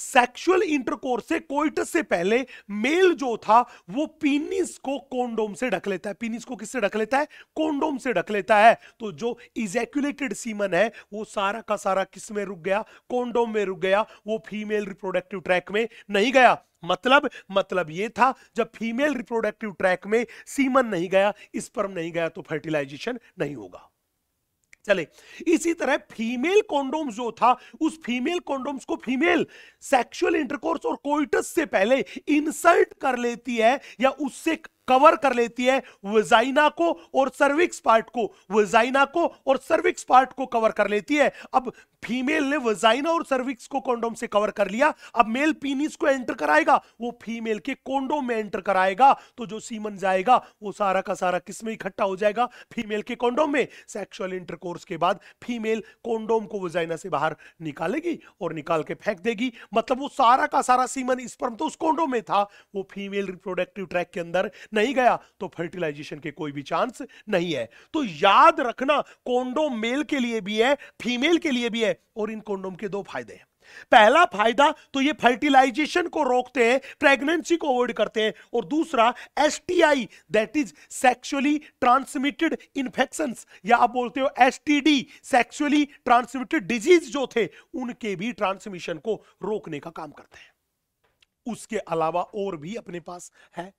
सेक्सुअल इंटरकोर्स से कोइटस से पहले मेल जो था वो पीनिस को कोंडोम से ढक लेता है पीनिस को किससे ढक लेता है कोंडोम से ढक लेता है तो जो इजेक्युलेटेड सीमन है वो सारा का सारा किस में रुक गया कोंडोम में रुक गया वो फीमेल रिप्रोडक्टिव ट्रैक में नहीं गया मतलब मतलब ये था जब फीमेल रिप्रोडक्टिव ट्रैक में सीमन नहीं गया इस पर नहीं गया तो फर्टिलाइजेशन नहीं होगा चले इसी तरह फीमेल कॉन्डोम्स जो था उस फीमेल कॉन्डोम्स को फीमेल सेक्सुअल इंटरकोर्स और कोइटस से पहले इंसल्ट कर लेती है या उससे कवर कर लेती है वजाइना को और सर्विक्स पार्ट को वजाइना को और सर्विक्स पार्ट को कवर कर लेती है अब फीमेल ने वजाइना और सर्विक्स को कॉन्डोम से कवर कर लिया अब मेल पीनिस को एंटर कराएगा वो फीमेल के कॉन्डोम में एंटर कराएगा तो जो सीमन जाएगा वो सारा का सारा किस में इकट्ठा हो जाएगा फीमेल के कॉन्डोम में सेक्सुअल इंटरकोर्स के बाद फीमेल कॉन्डोम को वजाइना से बाहर निकालेगी और निकाल के फेंक देगी मतलब वो सारा का सारा सीमन स्पर्म तो उस कॉन्डोम में था वो फीमेल रिप्रोडक्टिव ट्रैक के अंदर नहीं गया तो फर्टिलाइजेशन के कोई भी चांस नहीं है तो याद रखना कोंडोम मेल के लिए भी है फीमेल के लिए भी है और इन कोंडोम के दो फायदे हैं पहला फायदा तो ये फर्टिलाइजेशन को रोकते हैं प्रेगनेंसी को अवॉइड करते हैं और दूसरा S T I that is sexually transmitted infection या आप बोलते हो S T D sexually transmitted disease जो थे उनके भी ट्रांसमिशन को रोकने का काम करते हैं उसके अलावा और भी अपने पास है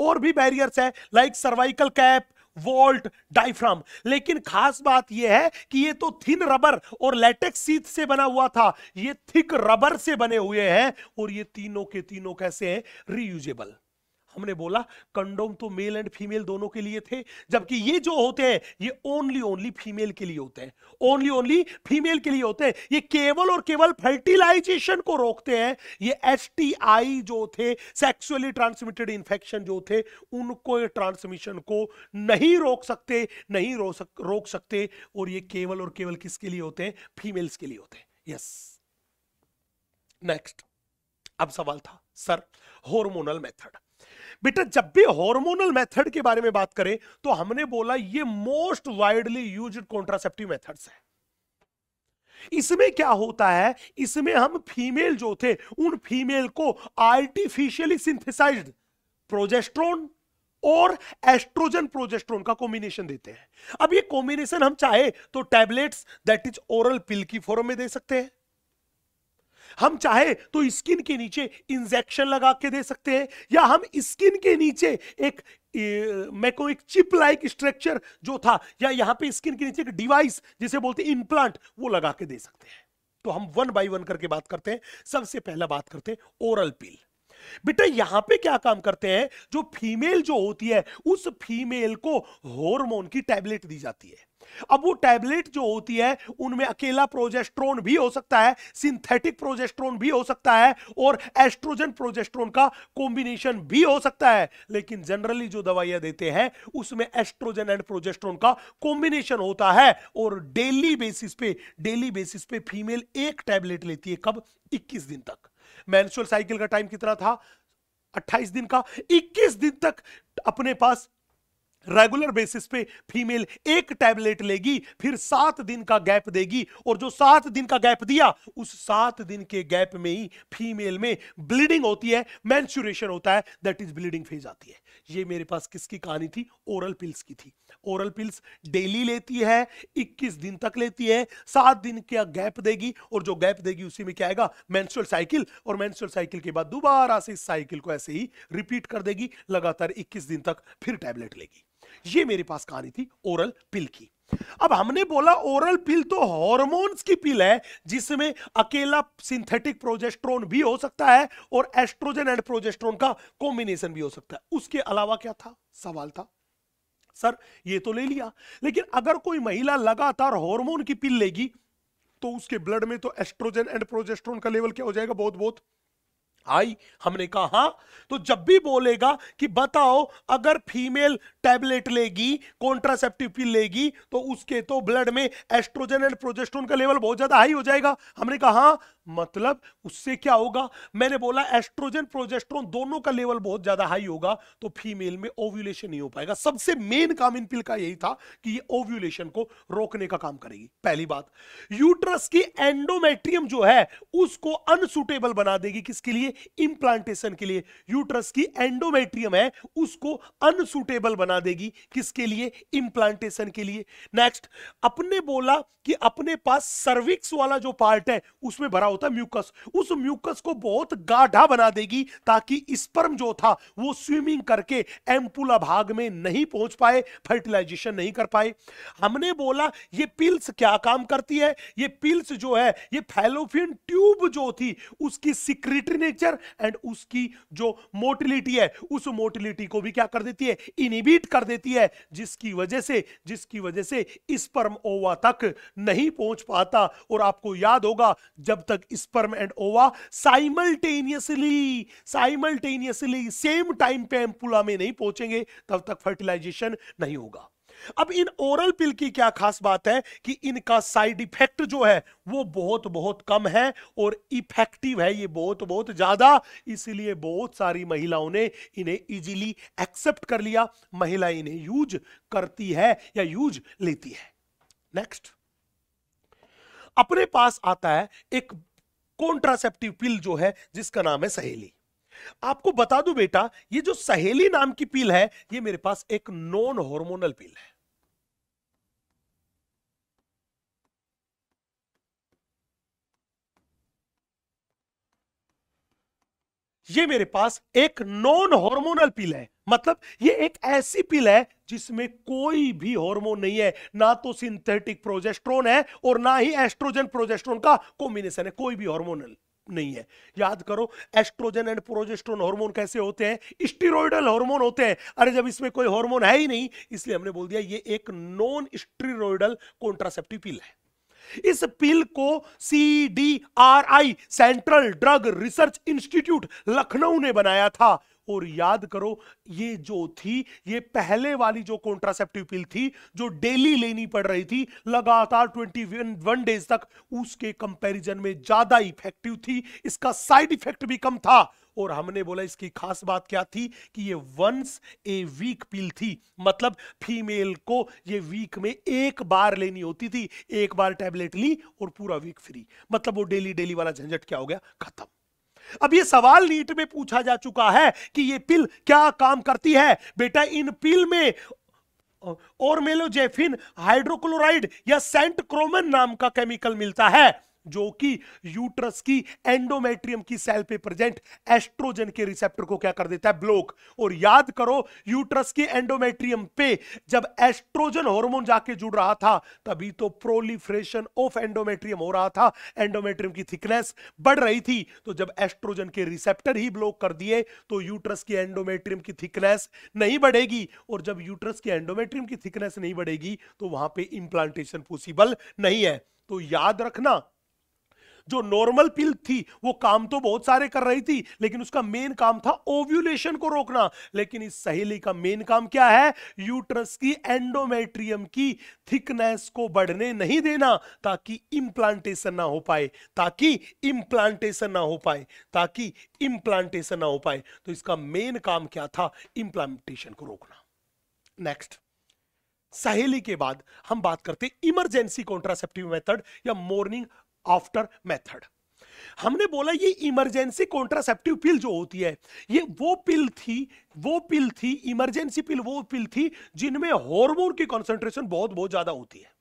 और भी बैरियर्स है like cervical cap vault diaphragm लेकिन खास बात यह है कि ये तो थिन रबर और लेटेक्स सीथ से बना हुआ था ये थिक रबर से बने हुए हैं और ये तीनों के तीनों कैसे हैं रीयूजेबल हमने बोला कंडोम तो मेल एंड फीमेल दोनों के लिए थे जबकि ये जो होते हैं ये ओनली ओनली फीमेल के लिए होते हैं ओनली ओनली फीमेल के लिए होते हैं ये केवल और केवल फर्टिलाइजेशन को रोकते हैं ये एस जो थे सेक्सुअली ट्रांसमिटेड इंफेक्शन जो थे उनको ट्रांसमिशन को नहीं रोक सकते नहीं रो सक, रोक सकते और ये केवल और केवल किसके लिए होते हैं फीमेल्स के लिए होते हैं यस नेक्स्ट अब सवाल था सर हॉर्मोनल मेथड बेटा जब भी हार्मोनल मेथड के बारे में बात करें तो हमने बोला ये most widely use contraceptive methods है इसमें क्या होता है इसमें हम फीमेल जो थे उन फीमेल को आर्टिफिशियली सिंथेसाइज्ड प्रोजेस्ट्रोन और एस्ट्रोजन प्रोजेस्ट्रोन का कॉम्बिनेशन देते हैं अब ये कॉम्बिनेशन हम चाहे तो tablets that is oral pill की फॉर्म में दे सकते हैं हम चाहे तो स्किन के नीचे इंजेक्शन लगा के दे सकते हैं या हम स्किन के नीचे एक को एक चिप लाइक स्ट्रक्चर जो था या यहां पे स्किन के नीचे एक डिवाइस जिसे बोलते हैं इम्प्लांट वो लगा के दे सकते हैं तो हम वन बाई वन करके बात करते हैं सबसे पहला बात करते हैं ओरल पिल बेटा यहां पे क्या काम करते हैं जो फीमेल जो होती है उस फीमेल को हार्मोन की टैबलेट दी जाती है अब वो टैबलेट जो होती है उनमें अकेला प्रोजेस्ट्रोन भी हो सकता है सिंथेटिक प्रोजेस्ट्रोन भी हो सकता है और एस्ट्रोजन प्रोजेस्ट्रोन का कॉम्बिनेशन भी हो सकता है लेकिन जनरली जो दवाइयां देते हैं उसमें एस्ट्रोजन एंड प्रोजेस्ट्रोन का कॉम्बिनेशन होता है और डेली बेसिस पे डेली बेसिस पे फीमेल एक टैबलेट लेती है कब 21 दिन तक मैंशुअल साइकिल का टाइम कितना था 28 दिन का 21 दिन तक अपने पास रेगुलर बेसिस पे फीमेल एक टैबलेट लेगी फिर सात दिन का गैप देगी और जो सात दिन का गैप दिया उस सात दिन के गैप में ही फीमेल में ब्लीडिंग होती है मैंसुरेशन होता है दैट इज ब्लीडिंग फेज आती है ये मेरे पास किसकी कहानी थी ओरल पिल्स की थी ओरल पिल्स डेली लेती है इक्कीस दिन तक लेती है सात दिन का गैप देगी और जो गैप देगी उसी में क्या आएगा मैंसुरल साइकिल और मैंसुरल साइकिल के बाद दोबारा से इस साइकिल को ऐसे ही रिपीट कर देगी लगातार इक्कीस दिन तक फिर टैबलेट लेगी ये मेरे पास कहानी थी ओरल पिल की अब हमने बोला ओरल पिल तो हॉर्मोन्स की पिल है जिसमें अकेला सिंथेटिक प्रोजेस्ट्रोन भी हो सकता है और एस्ट्रोजन एंड प्रोजेस्ट्रोन का कॉम्बिनेशन भी हो सकता है उसके अलावा क्या था सवाल था सर ये तो ले लिया लेकिन अगर कोई महिला लगातार हार्मोन की पिल लेगी तो उसके ब्लड में तो एस्ट्रोजन एंड प्रोजेस्ट्रोन का लेवल क्या हो जाएगा बहुत बहुत आई हमने कहा हाँ तो जब भी बोलेगा कि बताओ अगर फीमेल टैबलेट लेगी कॉन्ट्रासेप्टिव पिल लेगी तो उसके तो ब्लड में एस्ट्रोजन एंड प्रोजेस्ट्रोन का लेवल बहुत ज्यादा हाई हो जाएगा हमने कहा हाँ मतलब उससे क्या होगा मैंने बोला एस्ट्रोजन प्रोजेस्ट्रोन दोनों का लेवल बहुत ज्यादा हाई होगा तो फीमेल में ओव्यूलेशन नहीं हो पाएगा सबसे मेन काम इन पिल का यही था कि ये ओव्यूलेशन को रोकने का काम करेगी पहली बात यूट्रस की एंडोमेट्रियम जो है उसको अनसुटेबल बना देगी किसके लिए इम्प्लांटेशन के लिए यूट्रस की एंडोमेट्रियम है उसको अनसुटेबल बना देगी किसके लिए इम्प्लांटेशन के लिए नेक्स्ट अपने बोला कि अपने पास सर्विक्स वाला जो पार्ट है उसमें भरा होता है म्यूकस उस म्यूकस को बहुत गाढ़ा बना देगी ताकि स्पर्म जो था वो स्विमिंग करके एम्पुला भाग में नहीं पहुंच पाए फर्टिलाइजेशन नहीं कर पाए हमने बोला ये पिल्स क्या काम करती है ये पिल्स जो है ये फैलोफिन ट्यूब जो थी उसकी सिक्रेटरी ने नेचर एंड उसकी जो मोटिलिटी है उस मोटिलिटी को भी क्या कर देती है इनिबिट कर देती है जिसकी वजह से जिसकी वजह से स्पर्म ओवा तक नहीं पहुंच पाता और आपको याद होगा जब तक sperm and ova simultaneously simultaneously same time पे एम्पुला में नहीं पहुंचेंगे तब तक फर्टिलाइजेशन नहीं होगा अब इन ओरल पिल की क्या खास बात है कि इनका साइड इफेक्ट जो है वो बहुत बहुत कम है और इफेक्टिव है ये बहुत बहुत ज़्यादा इसलिए बहुत सारी महिलाओं ने इन्हें इजीली एक्सेप्ट कर लिया महिला इन्हें यूज करती है या यूज लेती है नेक्स्ट अपने पास आता है एक कॉन्ट्रासेप्टिव पिल जो है जिसका नाम है सहेली आपको बता दूं बेटा ये जो सहेली नाम की पिल है ये मेरे पास एक नॉन हार्मोनल पिल है ये मेरे पास एक नॉन हार्मोनल पिल है मतलब ये एक ऐसी पिल है जिसमें कोई भी हार्मोन नहीं है ना तो सिंथेटिक प्रोजेस्ट्रोन है और ना ही एस्ट्रोजन प्रोजेस्ट्रोन का कॉम्बिनेशन है कोई भी हार्मोनल नहीं है याद करो एस्ट्रोजन एंड प्रोजेस्ट्रोन हार्मोन कैसे होते हैं स्टीरोइडल हार्मोन होते हैं अरे जब इसमें कोई हार्मोन है ही नहीं इसलिए हमने बोल दिया ये एक नॉन स्टीरोइडल कॉन्ट्रासेप्टिव पिल है इस पिल को CDRI Central Drug Research Institute Lucknow ने बनाया था और याद करो ये जो थी ये पहले वाली जो कॉन्ट्रासेप्टिव पिल थी जो डेली लेनी पड़ रही थी लगातार ट्वेंटी वन डेज तक उसके कंपैरिजन में ज्यादा इफेक्टिव थी इसका साइड इफेक्ट भी कम था और हमने बोला इसकी खास बात क्या थी कि ये वंस ए वीक पिल थी मतलब फीमेल को ये वीक में एक बार लेनी होती थी एक बार टैबलेट ली और पूरा वीक फ्री मतलब वो डेली डेली वाला झंझट क्या हो गया खत्म अब ये सवाल नीट में पूछा जा चुका है कि ये पिल क्या काम करती है बेटा इन पिल में और मेलोजेफिन हाइड्रोक्लोराइड या सेंट क्रोमन नाम का केमिकल मिलता है जो कि यूट्रस की एंडोमेट्रियम की सेल पे प्रेजेंट एस्ट्रोजन के रिसेप्टर को क्या कर देता है ब्लॉक और याद करो यूट्रस की एंडोमेट्रियम पे जब एस्ट्रोजन हार्मोन जाके जुड़ रहा था तभी तो प्रोलिफ्रेशन ऑफ एंडोमेट्रियम हो रहा था एंडोमेट्रियम की थिकनेस बढ़ रही थी तो जब एस्ट्रोजन के रिसेप्टर ही ब्लॉक कर दिए तो यूट्रस की एंडोमेट्रियम की थिकनेस नहीं बढ़ेगी और जब यूट्रस की एंडोमेट्रियम की थिकनेस नहीं बढ़ेगी तो वहां पर इम्प्लांटेशन पॉसिबल नहीं है तो याद रखना जो नॉर्मल पिल थी वो काम तो बहुत सारे कर रही थी लेकिन उसका मेन काम था ओव्यूलेशन को रोकना लेकिन इस सहेली का मेन काम क्या है यूट्रस की एंडोमेट्रियम की थिकनेस को बढ़ने नहीं देना ताकि इम्प्लांटेशन ना हो पाए ताकि इम्प्लांटेशन ना हो पाए ताकि इम्प्लांटेशन ना हो पाए तो इसका मेन काम क्या था इम्प्लांटेशन को रोकना नेक्स्ट सहेली के बाद हम बात करते हैं इमरजेंसी कॉन्ट्रासेप्टिव मेथड या मॉर्निंग आफ्टर मेथड हमने बोला ये इमरजेंसी कॉन्ट्रासेप्टिव पिल जो होती है ये वो पिल थी वो पिल थी इमरजेंसी पिल वो पिल थी जिनमें हार्मोन की कॉन्सेंट्रेशन बहुत बहुत ज्यादा होती है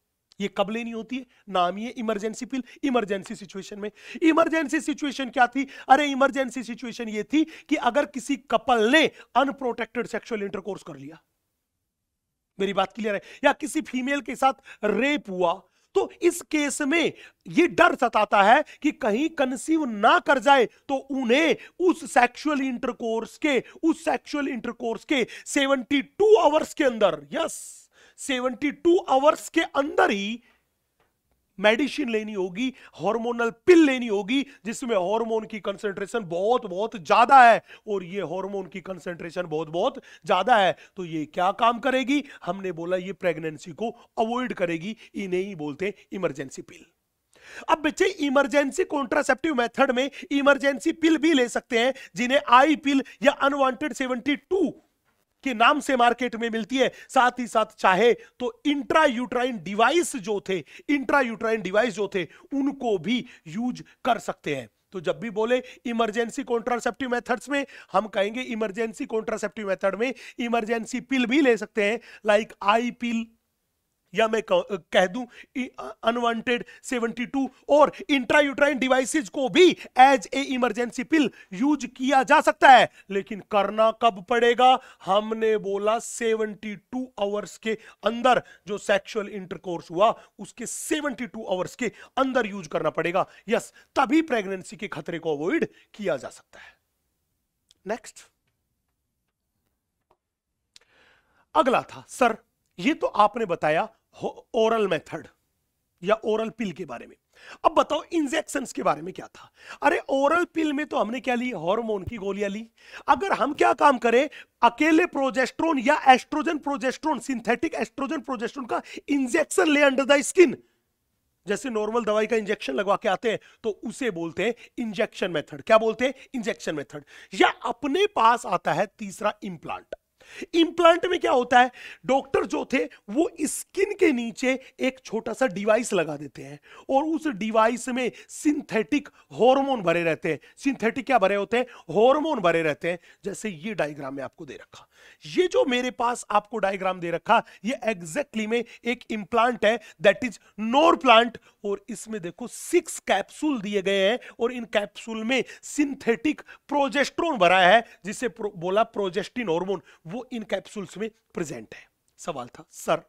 ये कब लेनी होती है नाम ये इमरजेंसी पिल इमरजेंसी सिचुएशन में इमरजेंसी सिचुएशन क्या थी अरे इमरजेंसी सिचुएशन ये थी कि अगर किसी कपल ने अनप्रोटेक्टेड सेक्सुअल इंटरकोर्स कर लिया मेरी बात क्लियर है या किसी फीमेल के साथ रेप हुआ तो इस केस में ये डर सताता है कि कहीं कंसीव ना कर जाए तो उन्हें उस सेक्सुअल इंटरकोर्स के उस सेक्सुअल इंटरकोर्स के 72 आवर्स के अंदर यस 72 आवर्स के अंदर ही मेडिसिन लेनी होगी हार्मोनल पिल लेनी होगी जिसमें हार्मोन की कंसेंट्रेशन बहुत बहुत ज्यादा है और ये हार्मोन की कंसेंट्रेशन बहुत बहुत ज्यादा है तो ये क्या काम करेगी हमने बोला ये प्रेगनेंसी को अवॉइड करेगी इन्हें ही बोलते इमरजेंसी पिल अब बच्चे इमरजेंसी कॉन्ट्रासेप्टिव मेथड में इमरजेंसी पिल भी ले सकते हैं जिन्हें आई पिल या अनवांटेड 72 के नाम से मार्केट में मिलती है साथ ही साथ चाहे तो इंट्रा यूट्राइन डिवाइस जो थे इंट्रा यूट्राइन डिवाइस जो थे उनको भी यूज कर सकते हैं तो जब भी बोले इमरजेंसी कॉन्ट्रासेप्टिव मेथड्स में हम कहेंगे इमरजेंसी कॉन्ट्रासेप्टिव मेथड में इमरजेंसी पिल भी ले सकते हैं लाइक आई पिल या मैं कह दूं अनवांटेड 72 और इंट्रायूट्राइन डिवाइसेस को भी as a emergency pill use किया जा सकता है लेकिन करना कब पड़ेगा हमने बोला 72 आवर्स के अंदर जो सेक्सुअल इंटरकोर्स हुआ उसके 72 आवर्स के अंदर यूज करना पड़ेगा यस तभी प्रेगनेंसी के खतरे को अवॉइड किया जा सकता है नेक्स्ट अगला था सर ये तो आपने बताया ओरल मेथड या ओरल पिल के बारे में अब बताओ इंजेक्शन के बारे में क्या था अरे ओरल पिल में तो हमने क्या ली हार्मोन की गोलियां ली अगर हम क्या काम करें अकेले प्रोजेस्ट्रोन या oestrogen progesterone synthetic oestrogen progesterone का इंजेक्शन ले अंडर द स्किन जैसे नॉर्मल दवाई का इंजेक्शन लगवा के आते हैं तो उसे बोलते हैं इंजेक्शन मेथड क्या बोलते हैं इंजेक्शन मेथड या अपने पास आता है तीसरा इम्प्लांट इम्प्लांट में क्या होता है डॉक्टर जो थे वो स्किन के नीचे एक छोटा सा डिवाइस लगा देते हैं और उस डिवाइस में सिंथेटिक हार्मोन भरे रहते हैं सिंथेटिक क्या भरे होते हैं हार्मोन भरे रहते हैं जैसे ये डायग्राम में आपको दे रखा ये जो मेरे पास आपको डायग्राम दे रखा ये एग्जैक्टली में एक इम्प्लांट है दैट इज नोर प्लांट और इसमें देखो सिक्स कैप्सूल दिए गए हैं और इन कैप्सूल में सिंथेटिक प्रोजेस्ट्रोन भरा है जिसे प्रो, बोला प्रोजेस्टिन हॉर्मोन वो इन कैप्सूल्स में प्रेजेंट है सवाल था सर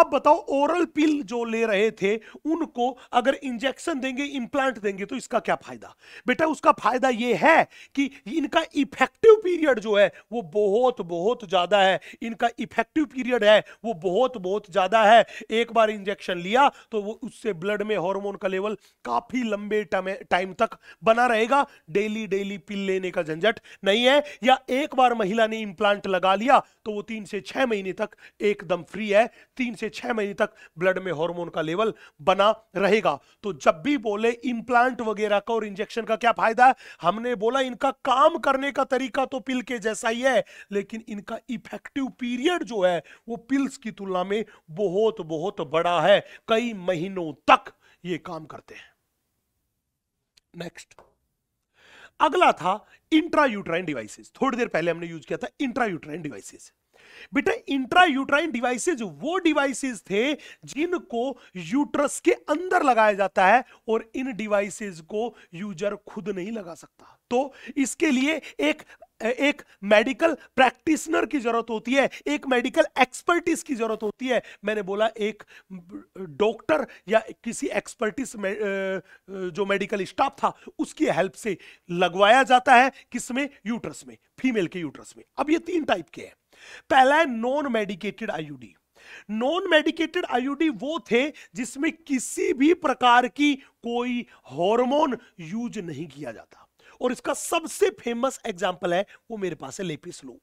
अब बताओ ओरल पिल जो ले रहे थे उनको अगर इंजेक्शन देंगे इम्प्लांट देंगे तो इसका क्या फायदा बेटा उसका फायदा यह है कि इनका इफेक्टिव पीरियड जो है वो बहुत बहुत ज्यादा है इनका इफेक्टिव पीरियड है वो बहुत बहुत ज्यादा है एक बार इंजेक्शन लिया तो वो उससे ब्लड में हॉर्मोन का लेवल काफी लंबे टाइम तक बना रहेगा डेली डेली पिल लेने का झंझट नहीं है या एक बार महिला ने इम्प्लांट लगा लिया तो वो तीन से छह महीने तक एकदम फ्री है तीन से छह महीने तक ब्लड में हार्मोन का लेवल बना रहेगा तो जब भी बोले इंप्लांट वगैरह का और इंजेक्शन का क्या फायदा है हमने बोला इनका काम करने का तरीका तो पिल के जैसा ही है लेकिन इनका इफेक्टिव पीरियड जो है वो पिल्स की तुलना में बहुत बहुत बड़ा है कई महीनों तक ये काम करते हैं नेक्स्ट अगला था इंट्रायूट्राइन डिवाइसेस थोड़ी देर पहले हमने यूज किया था इंट्रायूट्राइन डिवाइसेस बेटा इंट्रा यूट्राइन डिवाइसेज वो डिवाइसेज थे जिनको यूट्रस के अंदर लगाया जाता है और इन डिवाइसेज को यूजर खुद नहीं लगा सकता तो इसके लिए एक एक मेडिकल प्रैक्टिशनर की जरूरत होती है एक मेडिकल एक्सपर्टिस की जरूरत होती है मैंने बोला एक डॉक्टर या किसी एक्सपर्टिस जो मेडिकल स्टाफ था उसकी हेल्प से लगवाया जाता है किसमें यूट्रस में फीमेल के यूट्रस में अब ये तीन टाइप के हैं पहला है non medicated IUD non medicated IUD वो थे जिसमें किसी भी प्रकार की कोई हार्मोन यूज नहीं किया जाता और इसका सबसे फेमस एग्जांपल है वो मेरे पास है लेपिस लूप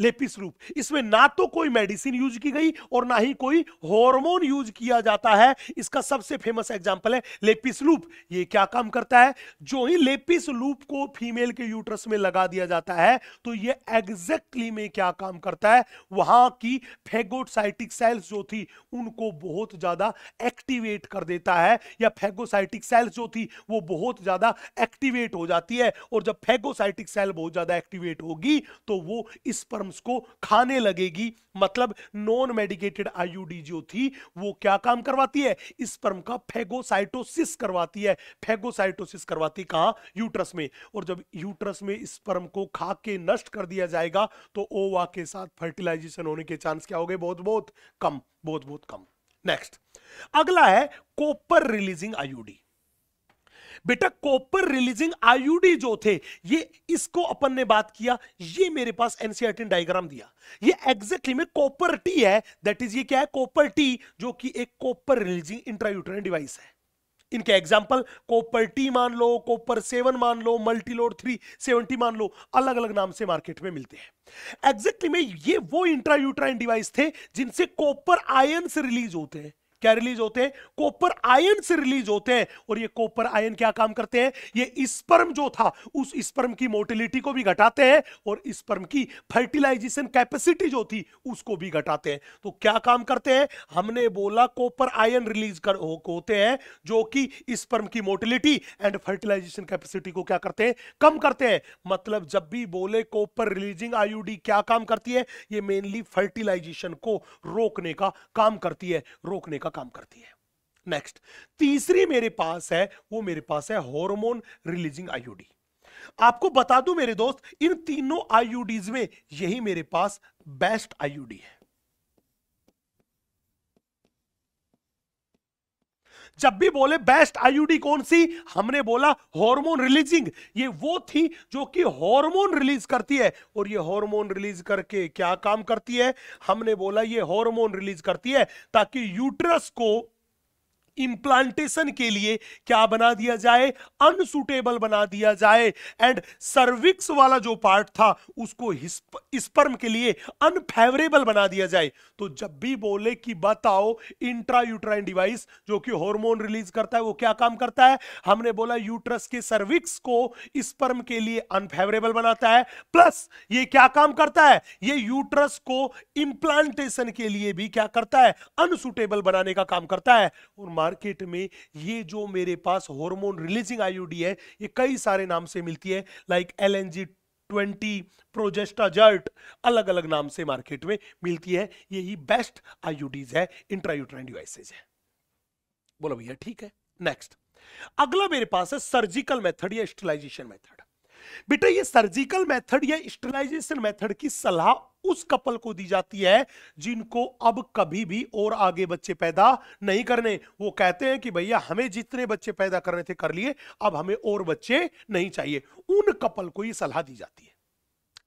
लेपिस रूप इसमें ना तो कोई मेडिसिन यूज की गई और ना ही कोई हार्मोन यूज किया जाता है इसका सबसे फेमस एग्जांपल है लेपिस लूप ये क्या काम करता है जो ही लेपिस लूप को फीमेल के यूट्रस में लगा दिया जाता है तो ये एग्जैक्टली में क्या काम करता है वहां की फेगोसाइटिक सेल्स जो थी उनको बहुत ज्यादा एक्टिवेट कर देता है या फेगोसाइटिक सेल्स जो थी वो बहुत ज्यादा एक्टिवेट हो जाती है और जब फेगोसाइटिक सेल बहुत ज्यादा एक्टिवेट होगी तो वो इस पर आइटम्स को खाने लगेगी मतलब नॉन मेडिकेटेड आईयूडी जो थी वो क्या काम करवाती है स्पर्म का फेगोसाइटोसिस करवाती है फेगोसाइटोसिस करवाती कहा यूट्रस में और जब यूट्रस में स्पर्म को खा के नष्ट कर दिया जाएगा तो ओवा के साथ फर्टिलाइजेशन होने के चांस क्या हो गए बहुत बहुत कम बहुत बहुत कम नेक्स्ट अगला है कोपर रिलीजिंग आईयूडी बेटा कॉपर रिलीजिंग आईयूडी जो थे ये इसको अपन ने बात किया ये मेरे पास एनसीआरटी डायग्राम e दिया ये एग्जैक्टली में कॉपर टी है दैट इज ये क्या है कॉपर टी जो कि एक कॉपर रिलीजिंग इंट्रायूटरन डिवाइस है इनके एग्जाम्पल कोपर टी मान लो कोपर सेवन मान लो मल्टीलोड थ्री सेवनटी मान लो अलग अलग नाम से मार्केट में मिलते हैं एग्जैक्टली exactly में ये वो इंट्रायूट्राइन डिवाइस थे जिनसे कोपर आयन से रिलीज होते हैं क्या रिलीज होते हैं कॉपर आयन से रिलीज होते हैं और ये कॉपर आयन क्या काम करते हैं ये स्पर्म जो था उस स्पर्म की मोटिलिटी को भी घटाते हैं और स्पर्म की फर्टिलाइजेशन कैपेसिटी जो थी उसको भी घटाते हैं तो क्या काम करते हैं हमने बोला कॉपर आयन रिलीज कर हो, होते हैं जो कि स्पर्म की मोटिलिटी एंड फर्टिलाइजेशन कैपेसिटी को क्या करते हैं कम करते हैं मतलब जब भी बोले कॉपर रिलीजिंग आयुडी क्या काम करती है ये मेनली फर्टिलाइजेशन को रोकने का काम करती है रोकने का का काम करती है नेक्स्ट तीसरी मेरे पास है वो मेरे पास है हॉर्मोन रिलीजिंग आईयूडी आपको बता दूं मेरे दोस्त इन तीनों आईयूडीज में यही मेरे पास बेस्ट आईयूडी है जब भी बोले बेस्ट आईयूडी कौन सी हमने बोला हार्मोन रिलीजिंग ये वो थी जो कि हार्मोन रिलीज करती है और ये हार्मोन रिलीज करके क्या काम करती है हमने बोला ये हार्मोन रिलीज करती है ताकि यूट्रस को इम्प्लांटेशन के लिए क्या बना दिया जाए अनसुटेबल बना दिया जाए एंड सर्विक्स वाला जो पार्ट था उसको स्पर्म के लिए अनफेवरेबल बना दिया जाए तो जब भी बोले कि बताओ इंट्रा यूट्राइन डिवाइस जो कि हार्मोन रिलीज करता है वो क्या काम करता है हमने बोला यूट्रस के सर्विक्स को स्पर्म के लिए अनफेवरेबल बनाता है प्लस ये क्या काम करता है ये यूट्रस को इम्प्लांटेशन के लिए भी क्या करता है अनसुटेबल बनाने का काम करता है और मार्केट में ये जो मेरे पास हॉर्मोन रिलीजिंग आईयूडी है ये कई सारे नाम से मिलती है like L N G twenty Progestasert अलग अलग नाम से मार्केट में मिलती है यही बेस्ट आईयूडीज है इंट्रायूट्राइन डिवाइसेज है बोलो भैया ठीक है नेक्स्ट अगला मेरे पास है सर्जिकल मेथड या स्टिलाइजेशन मेथड बेटा ये सर्जिकल मेथड या स्टिलाइजेशन मेथड की सलाह उस कपल को दी जाती है जिनको अब कभी भी और आगे बच्चे पैदा नहीं करने वो कहते हैं कि भैया हमें जितने बच्चे पैदा करने थे कर लिए अब हमें और बच्चे नहीं चाहिए उन कपल को ये सलाह दी जाती है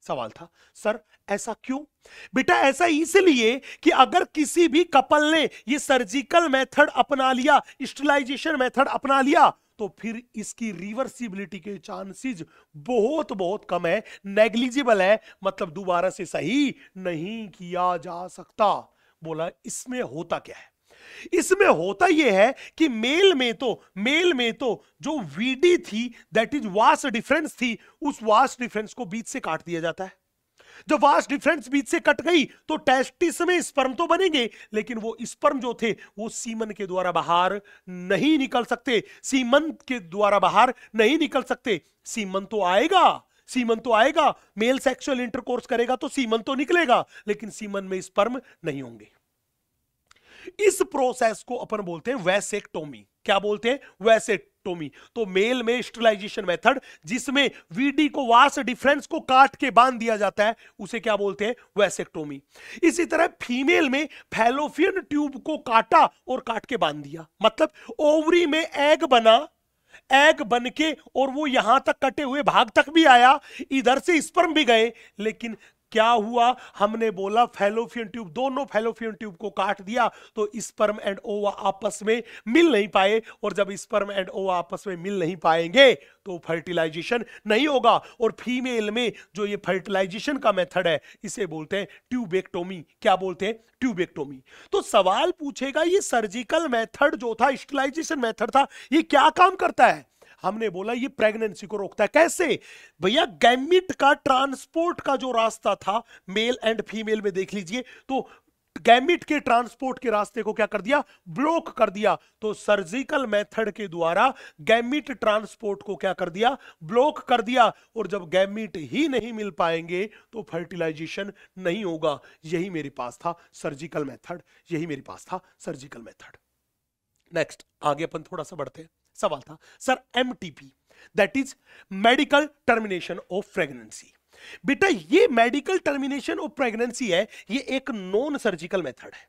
सवाल था सर ऐसा क्यों बेटा ऐसा इसलिए कि अगर किसी भी कपल ने ये सर्जिकल मेथड अपना लिया स्टिलाइजेशन मेथड अपना लिया तो फिर इसकी रिवर्सिबिलिटी के चांसेस बहुत बहुत कम है नेग्लिजिबल है मतलब दोबारा से सही नहीं किया जा सकता बोला इसमें होता क्या है इसमें होता यह है कि मेल में तो मेल में तो जो वीडी थी दैट इज वास्ट डिफरेंस थी उस वास्ट डिफरेंस को बीच से काट दिया जाता है जब वास्ट डिफरेंस बीच से कट गई तो टेस्टिस में स्पर्म तो बनेंगे लेकिन वो स्पर्म जो थे वो सीमन के द्वारा बाहर नहीं निकल सकते सीमन के द्वारा बाहर नहीं निकल सकते सीमन तो आएगा सीमन तो आएगा मेल सेक्सुअल इंटरकोर्स करेगा तो सीमन तो निकलेगा लेकिन सीमन में स्पर्म नहीं होंगे इस प्रोसेस को अपन बोलते हैं वैसेक्टोमी क्या बोलते हैं वैसे विस्टेक्टोमी तो मेल में स्टलाइजेशन मेथड जिसमें वीडी को वास डिफरेंस को काट के बांध दिया जाता है उसे क्या बोलते हैं वैसेक्टोमी इसी तरह फीमेल में फैलोफियन ट्यूब को काटा और काट के बांध दिया मतलब ओवरी में एग बना एग बनके और वो यहां तक कटे हुए भाग तक भी आया इधर से स्पर्म भी गए लेकिन क्या हुआ हमने बोला फेलोफियन ट्यूब दोनों फेलोफियन ट्यूब को काट दिया तो स्पर्म एंड ओवा आपस में मिल नहीं पाए और जब स्पर्म एंड ओवा आपस में मिल नहीं पाएंगे तो फर्टिलाइजेशन नहीं होगा और फीमेल में जो ये फर्टिलाइजेशन का मेथड है इसे बोलते हैं ट्यूबेक्टोमी क्या बोलते हैं ट्यूबेक्टोमी तो सवाल पूछेगा ये सर्जिकल मेथड जो था स्टिलाइजेशन मेथड था ये क्या काम करता है हमने बोला ये प्रेगनेंसी को रोकता है कैसे भैया गैमिट का ट्रांसपोर्ट का जो रास्ता था मेल एंड फीमेल में देख लीजिए तो गैमिट के ट्रांसपोर्ट के रास्ते को क्या कर दिया ब्लॉक कर दिया तो सर्जिकल मेथड के द्वारा गैमिट ट्रांसपोर्ट को क्या कर दिया ब्लॉक कर दिया और जब गैमिट ही नहीं मिल पाएंगे तो फर्टिलाइजेशन नहीं होगा यही मेरे पास था सर्जिकल मेथड यही मेरे पास था सर्जिकल मेथड नेक्स्ट आगे अपन थोड़ा सा बढ़ते हैं सवाल था sir M that is medical termination of pregnancy बेटा ये मेडिकल टर्मिनेशन ऑफ प्रेगनेंसी है ये एक नॉन सर्जिकल मेथड है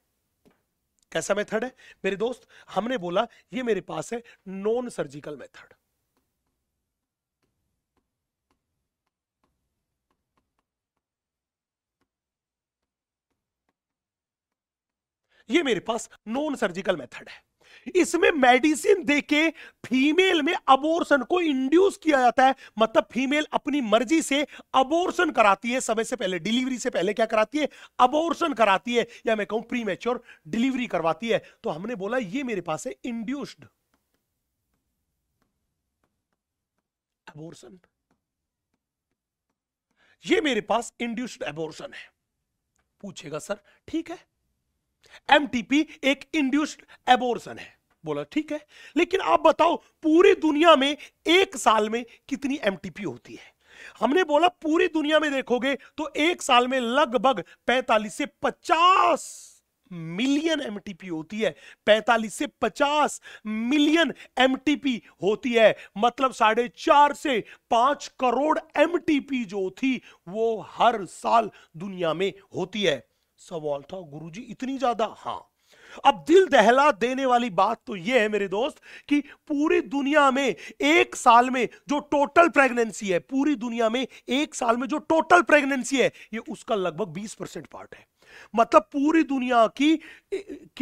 कैसा मेथड है मेरे दोस्त हमने बोला ये मेरे पास है नॉन सर्जिकल मेथड ये मेरे पास नॉन सर्जिकल मेथड है इसमें मेडिसिन देके फीमेल में अबोर्शन को इंड्यूस किया जाता है मतलब फीमेल अपनी मर्जी से अबोर्शन कराती है समय से पहले डिलीवरी से पहले क्या कराती है अबोर्शन कराती है या मैं कहूं प्री मेच्योर डिलीवरी करवाती है तो हमने बोला ये मेरे पास है इंड्यूस्ड अबोर्सन ये मेरे पास इंड्यूस्ड एबोर्शन है पूछेगा सर ठीक है एमटीपी एक इंड्यूस्ड एबोर्सन है बोला ठीक है लेकिन आप बताओ पूरी दुनिया में एक साल में कितनी एमटीपी होती है हमने बोला पूरी दुनिया में देखोगे तो एक साल में लगभग 45 से 50 मिलियन एमटीपी होती है 45 से 50 मिलियन एमटीपी होती है मतलब साढ़े चार से पांच करोड़ एमटीपी जो थी वो हर साल दुनिया में होती है सवाल था गुरुजी इतनी ज्यादा हाँ अब दिल दहला देने वाली बात तो यह है मेरे दोस्त कि पूरी दुनिया में एक साल में जो टोटल प्रेगनेंसी है पूरी दुनिया में एक साल में जो टोटल प्रेगनेंसी है ये उसका लगभग 20 परसेंट पार्ट है मतलब पूरी दुनिया की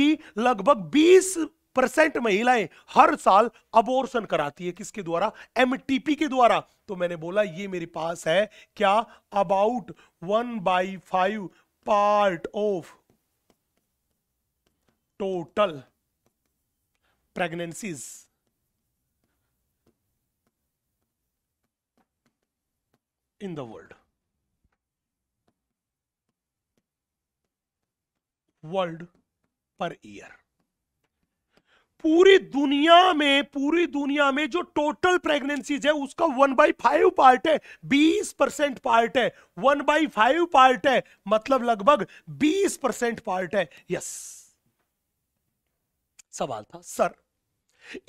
की लगभग 20 परसेंट महिलाएं हर साल अबोर्सन कराती है किसके द्वारा एमटीपी के द्वारा तो मैंने बोला ये मेरे पास है क्या about one by five part of total pregnancies in the world. world per year. पूरी दुनिया में पूरी दुनिया में जो टोटल प्रेगनेंसीज है उसका वन बाई फाइव पार्ट है बीस परसेंट पार्ट है वन बाई फाइव पार्ट है मतलब लगभग बीस परसेंट पार्ट है यस सवाल था सर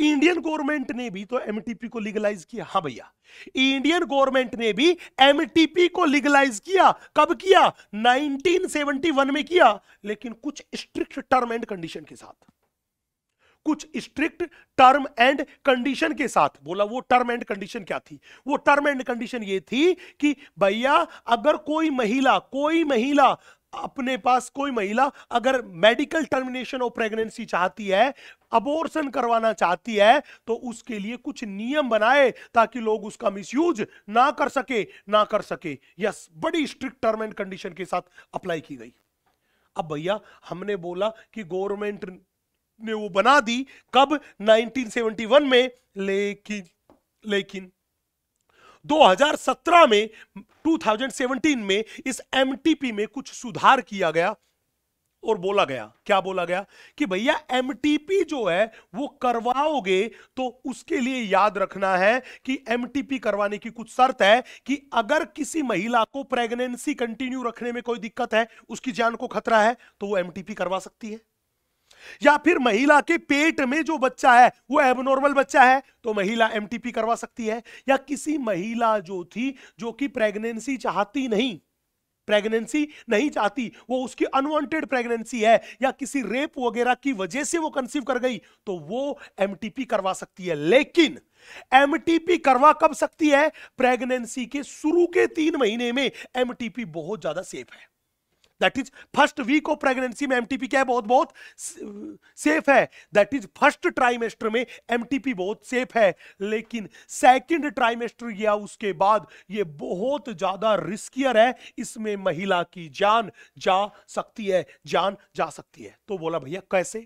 इंडियन गवर्नमेंट ने भी तो एमटीपी को लीगलाइज किया हा भैया इंडियन गवर्नमेंट ने भी एमटीपी को लीगलाइज किया कब किया 1971 में किया लेकिन कुछ स्ट्रिक्ट टर्म एंड कंडीशन के साथ कुछ स्ट्रिक्ट टर्म एंड कंडीशन के साथ बोला वो टर्म एंड कंडीशन क्या थी वो टर्म एंड कंडीशन ये थी कि भैया अगर कोई महिला कोई महिला अपने पास कोई महिला अगर मेडिकल टर्मिनेशन ऑफ प्रेगनेंसी चाहती है अबोर्शन करवाना चाहती है तो उसके लिए कुछ नियम बनाए ताकि लोग उसका मिसयूज ना कर सके ना कर सके यस बड़ी स्ट्रिक्ट टर्म एंड कंडीशन के साथ अप्लाई की गई अब भैया हमने बोला कि गवर्नमेंट ने वो बना दी कब 1971 में लेकिन लेकिन 2017 में 2017 में इस एमटीपी में कुछ सुधार किया गया और बोला गया क्या बोला गया कि भैया एमटीपी जो है वो करवाओगे तो उसके लिए याद रखना है कि एमटीपी करवाने की कुछ शर्त है कि अगर किसी महिला को प्रेगनेंसी कंटिन्यू रखने में कोई दिक्कत है उसकी जान को खतरा है तो वो एमटीपी करवा सकती है या फिर महिला के पेट में जो बच्चा है वो एबनॉर्मल बच्चा है तो महिला एमटीपी करवा सकती है या किसी महिला जो थी जो कि प्रेगनेंसी चाहती नहीं प्रेगनेंसी नहीं चाहती वो उसकी अनवांटेड प्रेगनेंसी है या किसी रेप वगैरह की वजह से वो कंसीव कर गई तो वो एमटीपी करवा सकती है लेकिन एमटीपी करवा कब सकती है प्रेगनेंसी के शुरू के तीन महीने में एमटीपी बहुत ज्यादा सेफ है that is first week of pregnancy में एमटीपी क्या है बहुत बहुत सेफ है दैट इज फर्स्ट ट्राइमेस्टर में एमटीपी बहुत सेफ है लेकिन सेकंड ट्राइमेस्टर या उसके बाद ये बहुत ज्यादा रिस्कियर है इसमें महिला की जान जा सकती है जान जा सकती है तो बोला भैया कैसे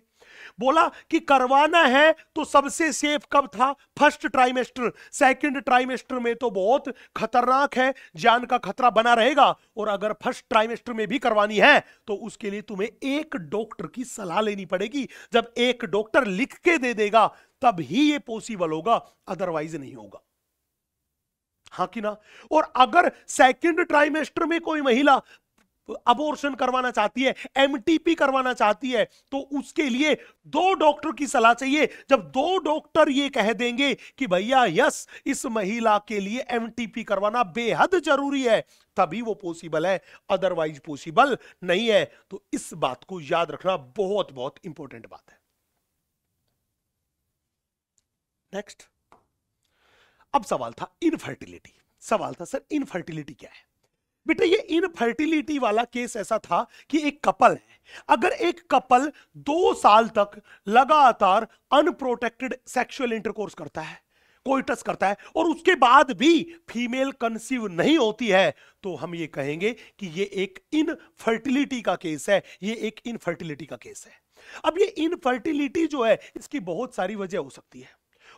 बोला कि करवाना है तो सबसे सेफ कब था फर्स्ट ट्राइमेस्टर सेकंड ट्राइमेस्टर में तो बहुत खतरनाक है जान का खतरा बना रहेगा और अगर फर्स्ट ट्राइमेस्टर में भी करवानी है तो उसके लिए तुम्हें एक डॉक्टर की सलाह लेनी पड़ेगी जब एक डॉक्टर लिख के दे देगा तब ही ये पॉसिबल होगा अदरवाइज नहीं होगा हाँ कि ना और अगर सेकंड ट्राइमेस्टर में कोई महिला अबोर्शन करवाना चाहती है एमटीपी करवाना चाहती है तो उसके लिए दो डॉक्टर की सलाह चाहिए जब दो डॉक्टर ये कह देंगे कि भैया यस इस महिला के लिए एमटीपी करवाना बेहद जरूरी है तभी वो पॉसिबल है अदरवाइज पॉसिबल नहीं है तो इस बात को याद रखना बहुत बहुत इंपॉर्टेंट बात है नेक्स्ट अब सवाल था इनफर्टिलिटी सवाल था सर इनफर्टिलिटी क्या है बेटा ये इनफर्टिलिटी वाला केस ऐसा था कि एक कपल है अगर एक कपल दो साल तक लगातार अनप्रोटेक्टेड सेक्सुअल इंटरकोर्स करता है कोई टच करता है और उसके बाद भी फीमेल कंसीव नहीं होती है तो हम ये कहेंगे कि ये एक इनफर्टिलिटी का केस है ये एक इनफर्टिलिटी का केस है अब ये इनफर्टिलिटी जो है इसकी बहुत सारी वजह हो सकती है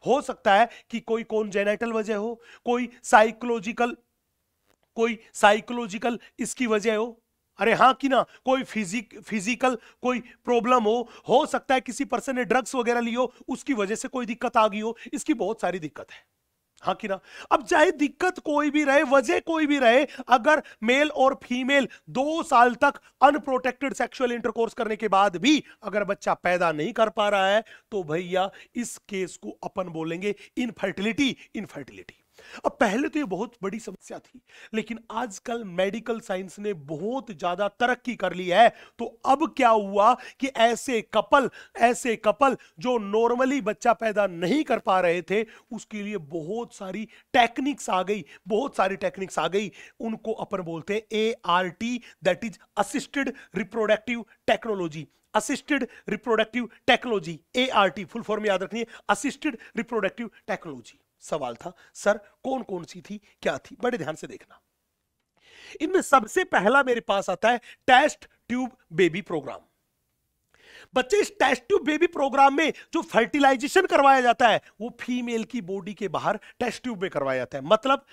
हो सकता है कि कोई कौन जेनेटल वजह हो कोई साइकोलॉजिकल कोई साइकोलॉजिकल इसकी वजह हो अरे हाँ कि ना कोई फिजिक फिजिकल कोई प्रॉब्लम हो हो सकता है किसी पर्सन ने ड्रग्स वगैरह लियो हो उसकी वजह से कोई दिक्कत आ गई हो इसकी बहुत सारी दिक्कत है हाँ कि ना अब चाहे दिक्कत कोई भी रहे वजह कोई भी रहे अगर मेल और फीमेल दो साल तक अनप्रोटेक्टेड सेक्सुअल इंटरकोर्स करने के बाद भी अगर बच्चा पैदा नहीं कर पा रहा है तो भैया इस केस को अपन बोलेंगे इनफर्टिलिटी इनफर्टिलिटी अब पहले तो ये बहुत बड़ी समस्या थी लेकिन आजकल मेडिकल साइंस ने बहुत ज्यादा तरक्की कर ली है तो अब क्या हुआ कि ऐसे कपल ऐसे कपल जो नॉर्मली बच्चा पैदा नहीं कर पा रहे थे उसके लिए बहुत सारी टेक्निक्स आ गई बहुत सारी टेक्निक्स आ गई उनको अपन बोलते हैं A R T that is assisted reproductive technology assisted reproductive technology A R T full form याद रखनी है असिस्टेड रिप्रोडक्टिव टेक्नोलॉजी सवाल था सर कौन कौन सी थी क्या थी बड़े ध्यान से देखना इनमें सबसे पहला मेरे पास आता है टेस्ट ट्यूब बेबी प्रोग्राम बच्चे इस टेस्ट ट्यूब बेबी प्रोग्राम में जो फर्टिलाइजेशन करवाया जाता है वो फीमेल की बॉडी के बाहर टेस्ट ट्यूब में करवाया जाता है मतलब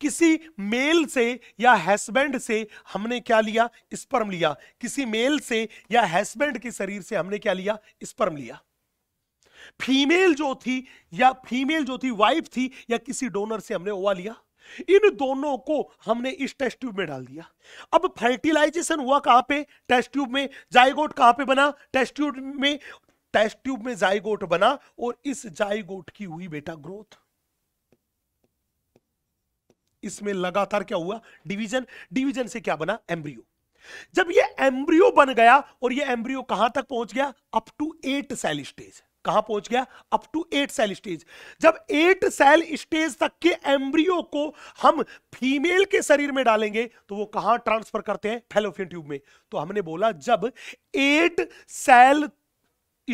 किसी मेल से या हस्बैंड से हमने क्या लिया स्पर्म लिया किसी मेल से या हस्बैंड के शरीर से हमने क्या लिया स्पर्म लिया फीमेल जो थी या फीमेल जो थी वाइफ थी या किसी डोनर से हमने ओवा लिया इन दोनों को हमने इस टेस्ट ट्यूब में डाल दिया अब फर्टिलाइजेशन हुआ कहां पे टेस्ट ट्यूब में जायगोट कहां पे बना टेस्ट ट्यूब में टेस्ट ट्यूब में जायगोट बना और इस जायगोट की हुई बेटा ग्रोथ इसमें लगातार क्या हुआ डिवीजन डिवीजन से क्या बना एम्ब्रियो जब ये एम्ब्रियो बन गया और ये एम्ब्रियो कहां तक पहुंच गया up to eight cell stage कहां पहुंच गया up to eight cell stage जब एट सेल स्टेज तक के एम्ब्रियो को हम फीमेल के शरीर में डालेंगे तो वो कहां ट्रांसफर करते हैं फेलोफियन ट्यूब में तो हमने बोला जब एट सेल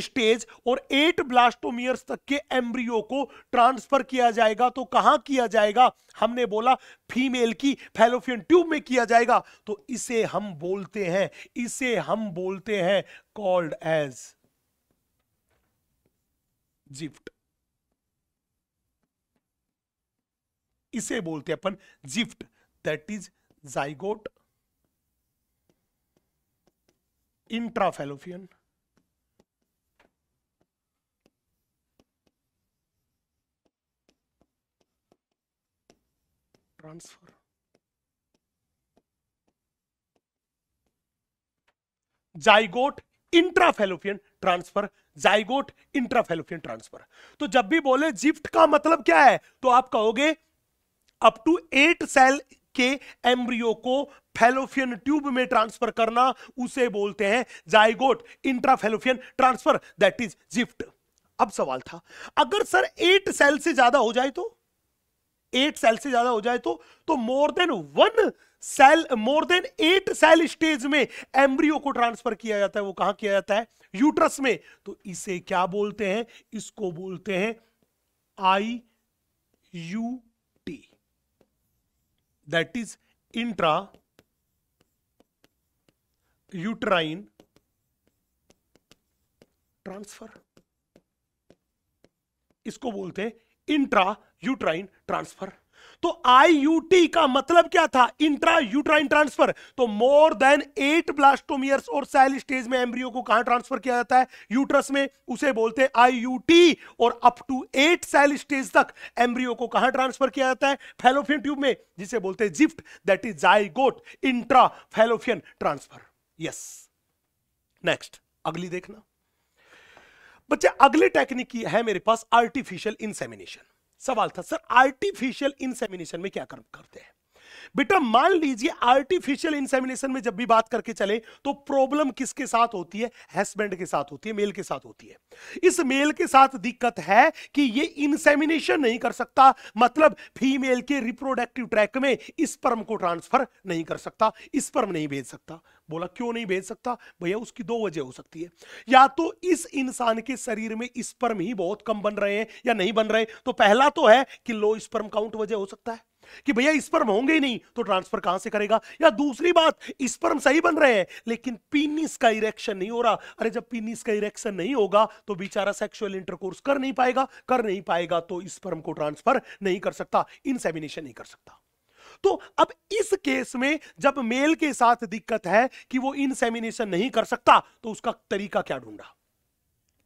स्टेज और एट ब्लास्टोमियर्स तक के एम्ब्रियो को ट्रांसफर किया जाएगा तो कहां किया जाएगा हमने बोला फीमेल की फेलोफियन ट्यूब में किया जाएगा तो इसे हम बोलते हैं इसे हम बोलते हैं कॉल्ड एज जिफ्ट इसे बोलते अपन ZIFT that is zygote intrafallopian transfer zygote intrafallopian transfer zygote intrafallopian transfer तो जब भी बोले जिफ्ट का मतलब क्या है तो आप कहोगे अप टू एट सेल के एम्ब्रियो को फेलोफियन ट्यूब में ट्रांसफर करना उसे बोलते हैं zygote intrafallopian transfer that is ZIFT अब सवाल था अगर सर एट सेल से ज्यादा हो जाए तो एट सेल से ज्यादा हो जाए तो तो more than one cell more than eight cell stage में एम्ब्रियो को ट्रांसफर किया जाता है वो कहा किया जाता है यूट्रस में तो इसे क्या बोलते हैं इसको बोलते हैं I U T that is intra uterine transfer इसको बोलते हैं इंट्रा यूट्राइन ट्रांसफर तो आईयूटी का मतलब क्या था इंट्रा यूट्राइन ट्रांसफर तो मोर देन एट ब्लास्टोमियर्स और सेल स्टेज में एम्ब्रियो को कहां ट्रांसफर किया जाता है यूट्रस में उसे बोलते हैं आईयूटी और up to eight cell stage तक एम्ब्रियो को कहां ट्रांसफर किया जाता है फेलोफियन ट्यूब में जिसे बोलते हैं जिफ्ट दैट इज गोट intra fallopian transfer yes next अगली देखना बच्चे अगली टेक्निक है मेरे पास आर्टिफिशियल इंसेमिनेशन सवाल था सर आर्टिफिशियल इंसेमिनेशन में क्या करते हैं बेटा मान लीजिए आर्टिफिशियल इंसेमिनेशन में जब भी बात करके चले तो प्रॉब्लम किसके साथ होती है हस्बैंड के साथ होती है मेल के साथ होती है इस मेल के साथ दिक्कत है कि ये इंसेमिनेशन नहीं कर सकता मतलब फीमेल के रिप्रोडक्टिव ट्रैक में इस पर्म को ट्रांसफर नहीं कर सकता इस पर्म नहीं भेज सकता बोला क्यों नहीं भेज सकता भैया उसकी दो वजह हो सकती है या तो इस इंसान के शरीर में स्पर्म ही बहुत कम बन रहे हैं या नहीं बन रहे तो पहला तो है कि लो स्पर्म काउंट वजह हो सकता है कि भैया स्पर्म होंगे ही नहीं तो ट्रांसफर कहां से करेगा या दूसरी बात स्पर्म सही बन रहे हैं लेकिन पीनिस का इरेक्शन नहीं हो रहा अरे जब पीनिस का इरेक्शन नहीं होगा तो बेचारा सेक्सुअल इंटरकोर्स कर नहीं पाएगा कर नहीं पाएगा तो स्पर्म को ट्रांसफर नहीं कर सकता इनसेमिनेशन नहीं कर सकता तो अब इस केस में जब मेल के साथ दिक्कत है कि वो इनसेमिनेशन नहीं कर सकता तो उसका तरीका क्या ढूंढा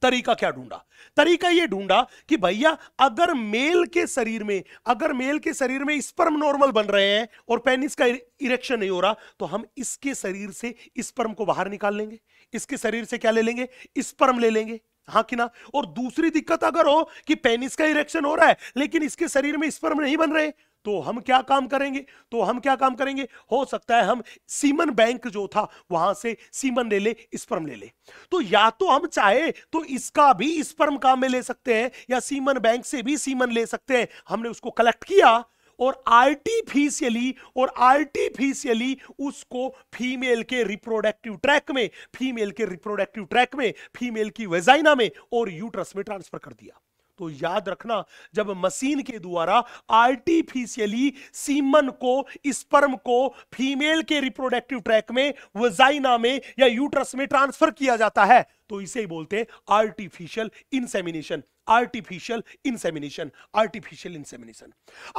तरीका क्या ढूंढा तरीका ये ढूंढा कि भैया अगर मेल के शरीर में अगर मेल के शरीर में स्पर्म नॉर्मल बन रहे हैं और पेनिस का इरेक्शन नहीं हो रहा तो हम इसके शरीर से स्पर्म को बाहर निकाल लेंगे इसके शरीर से क्या ले लेंगे स्पर्म ले लेंगे हाँ कि ना और दूसरी दिक्कत अगर हो कि पेनिस का इरेक्शन हो रहा है लेकिन इसके शरीर में स्पर्म नहीं बन रहे तो हम क्या काम करेंगे तो हम क्या काम करेंगे हो सकता है हम सीमन बैंक जो था वहां से सीमन ले ले स्पर्म ले ले तो या तो हम चाहे तो इसका भी स्पर्म काम में ले सकते हैं या सीमन बैंक से भी सीमन ले सकते हैं हमने उसको कलेक्ट किया और आर्टिफिशियली और आर्टिफिशियली उसको फीमेल के रिप्रोडक्टिव ट्रैक में फीमेल के रिप्रोडक्टिव ट्रैक में फीमेल की वेजाइना में और यूट्रस में ट्रांसफर कर दिया तो याद रखना जब मशीन के द्वारा आर्टिफिशियली सीमन को स्पर्म को फीमेल के रिप्रोडक्टिव ट्रैक में वजाइना में या यूट्रस में ट्रांसफर किया जाता है तो इसे ही बोलते हैं artificial insemination artificial insemination artificial insemination